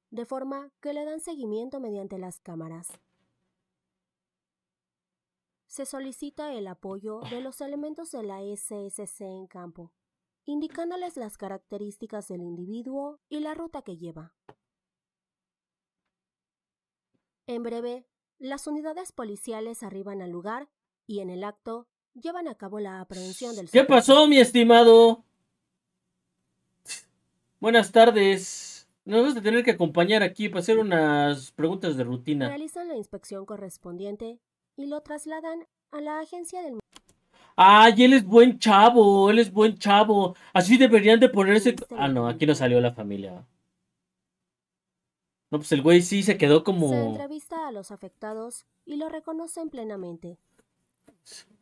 de forma que le dan seguimiento mediante las cámaras. Se solicita el apoyo de los elementos de la SSC en campo, indicándoles las características del individuo y la ruta que lleva. En breve, las unidades policiales arriban al lugar y en el acto llevan a cabo la aprehensión del... ¿Qué pasó, mi estimado? Buenas tardes. Nos vas a tener que acompañar aquí para hacer unas preguntas de rutina. Realizan la inspección correspondiente y lo trasladan a la agencia del... ¡Ay, él es buen chavo! ¡Él es buen chavo! Así deberían de ponerse... Ah, no, aquí no salió la familia. No, pues el güey sí se quedó como. Se entrevista a los afectados y lo reconocen plenamente.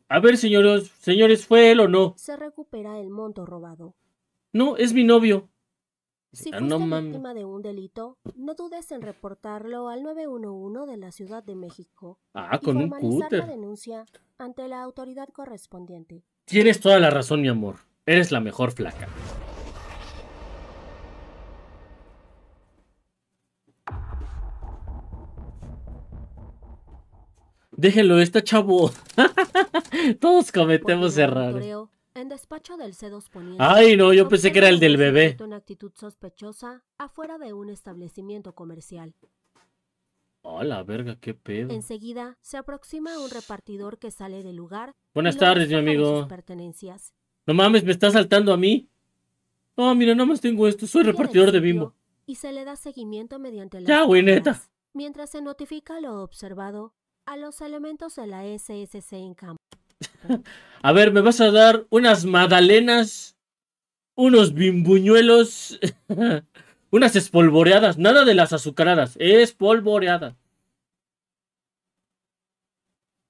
A ver, señores, señores, ¿fue él o no? Se recupera el monto robado. No, es mi novio. Si ah, fuiste víctima de un delito, no dudes en reportarlo al 911 de la Ciudad de México. Ah, con un cúter. la denuncia ante la autoridad correspondiente. Tienes toda la razón, mi amor. Eres la mejor flaca. Déjelo, está chavo. Todos cometemos errores. En despacho Ay, no, yo pensé que era el del bebé. actitud sospechosa, afuera de un establecimiento comercial. Hola, verga, qué pedo. Enseguida se aproxima un repartidor que sale del lugar. Buenas tardes, mi amigo. Pertenencias. No mames, me está saltando a mí. No, mira, no más tengo esto, soy repartidor de Bimbo. Y se le da seguimiento mediante la. Ya, güey, neta. Mientras se notifica lo observado, a los elementos de la SSC en campo. a ver, ¿me vas a dar unas magdalenas? Unos bimbuñuelos. unas espolvoreadas. Nada de las azucaradas. Espolvoreadas.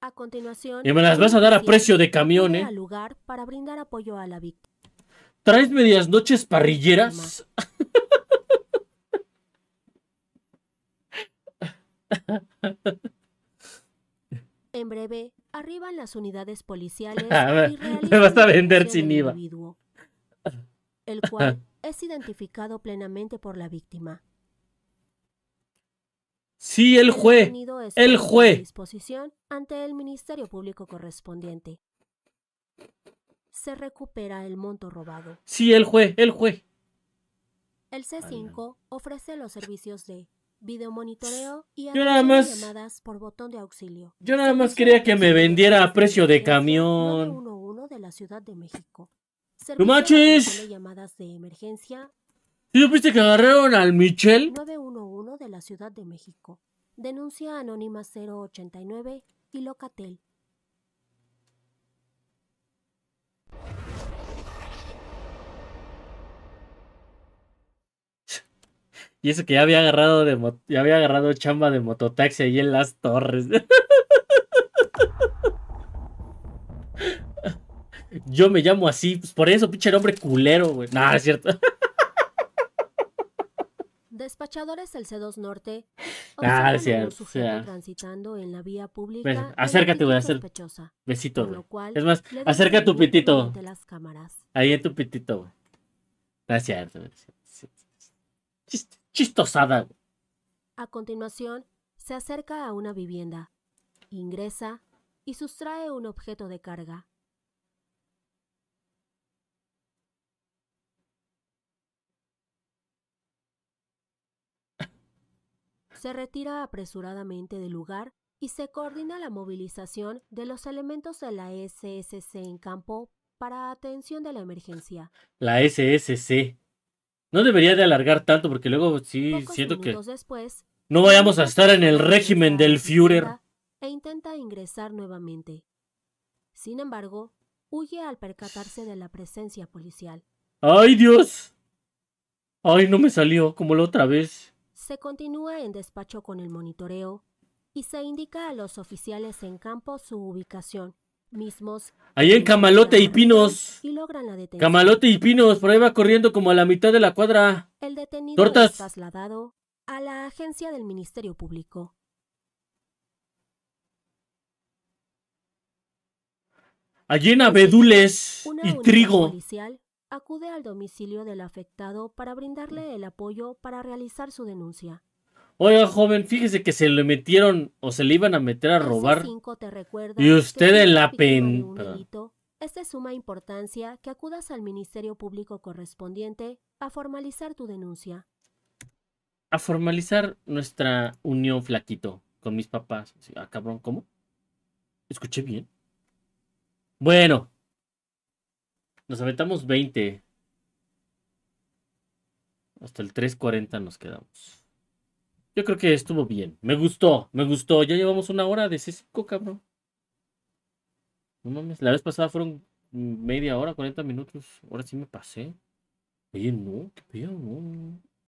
A continuación. Y me las vas a dar a precio de camión, ¿eh? lugar para brindar apoyo a la ¿Traes medias noches parrilleras? En breve, arriban las unidades policiales. y realizan Me vas a vender sin Individuo, el cual es identificado plenamente por la víctima. Sí, el juez. El juez. Disposición ante el Ministerio Público correspondiente. Se recupera el monto robado. Sí, el juez, el juez. El C5 ofrece los servicios de videomonitoreo y yo nada más, llamadas por botón de auxilio. Yo nada más quería que me vendiera a precio de camión. 911 de la Ciudad de México. ¡No manches! llamadas de emergencia. ¿Y supiste que agarraron al Michel? 911 de la Ciudad de México. Denuncia anónima 089 y Locatel. Y eso que ya había agarrado de ya había agarrado chamba de mototaxi ahí en las torres. Yo me llamo así, pues por eso, pinche hombre culero, güey. Nah, es cierto. Despachadores del C2 Norte ah, es cierto. transitando en la vía pública. acércate, voy a hacer besito, güey. Es más, acerca tu pitito. Las cámaras. Ahí en tu pitito, güey. Gracias, es cierto, Chiste chistosada. A continuación, se acerca a una vivienda, ingresa y sustrae un objeto de carga. Se retira apresuradamente del lugar y se coordina la movilización de los elementos de la SSC en campo para atención de la emergencia. La SSC no debería de alargar tanto porque luego sí siento que no vayamos a estar en el régimen del Führer. E intenta ingresar nuevamente. Sin embargo, huye al percatarse de la presencia policial. ¡Ay, Dios! ¡Ay, no me salió como la otra vez! Se continúa en despacho con el monitoreo y se indica a los oficiales en campo su ubicación mismos. Ahí en Camalote y Pinos. Camalote y Pinos, por ahí va corriendo como a la mitad de la cuadra. El detenido Tortas. trasladado a la agencia del Ministerio Público. Allí en abedules y trigo. policial acude al domicilio del afectado para brindarle el apoyo para realizar su denuncia. Oiga, joven, fíjese que se le metieron o se le iban a meter a robar. y usted este en la pen. Es suma importancia que acudas al Ministerio Público correspondiente a formalizar tu denuncia. A formalizar nuestra unión flaquito con mis papás. Ah, cabrón, ¿cómo? ¿Escuché bien? Bueno. Nos aventamos 20. Hasta el 3.40 nos quedamos. Yo creo que estuvo bien. Me gustó, me gustó. Ya llevamos una hora de C5, cabrón. No mames, la vez pasada fueron media hora, 40 minutos. Ahora sí me pasé. Oye, no, qué pedo, no.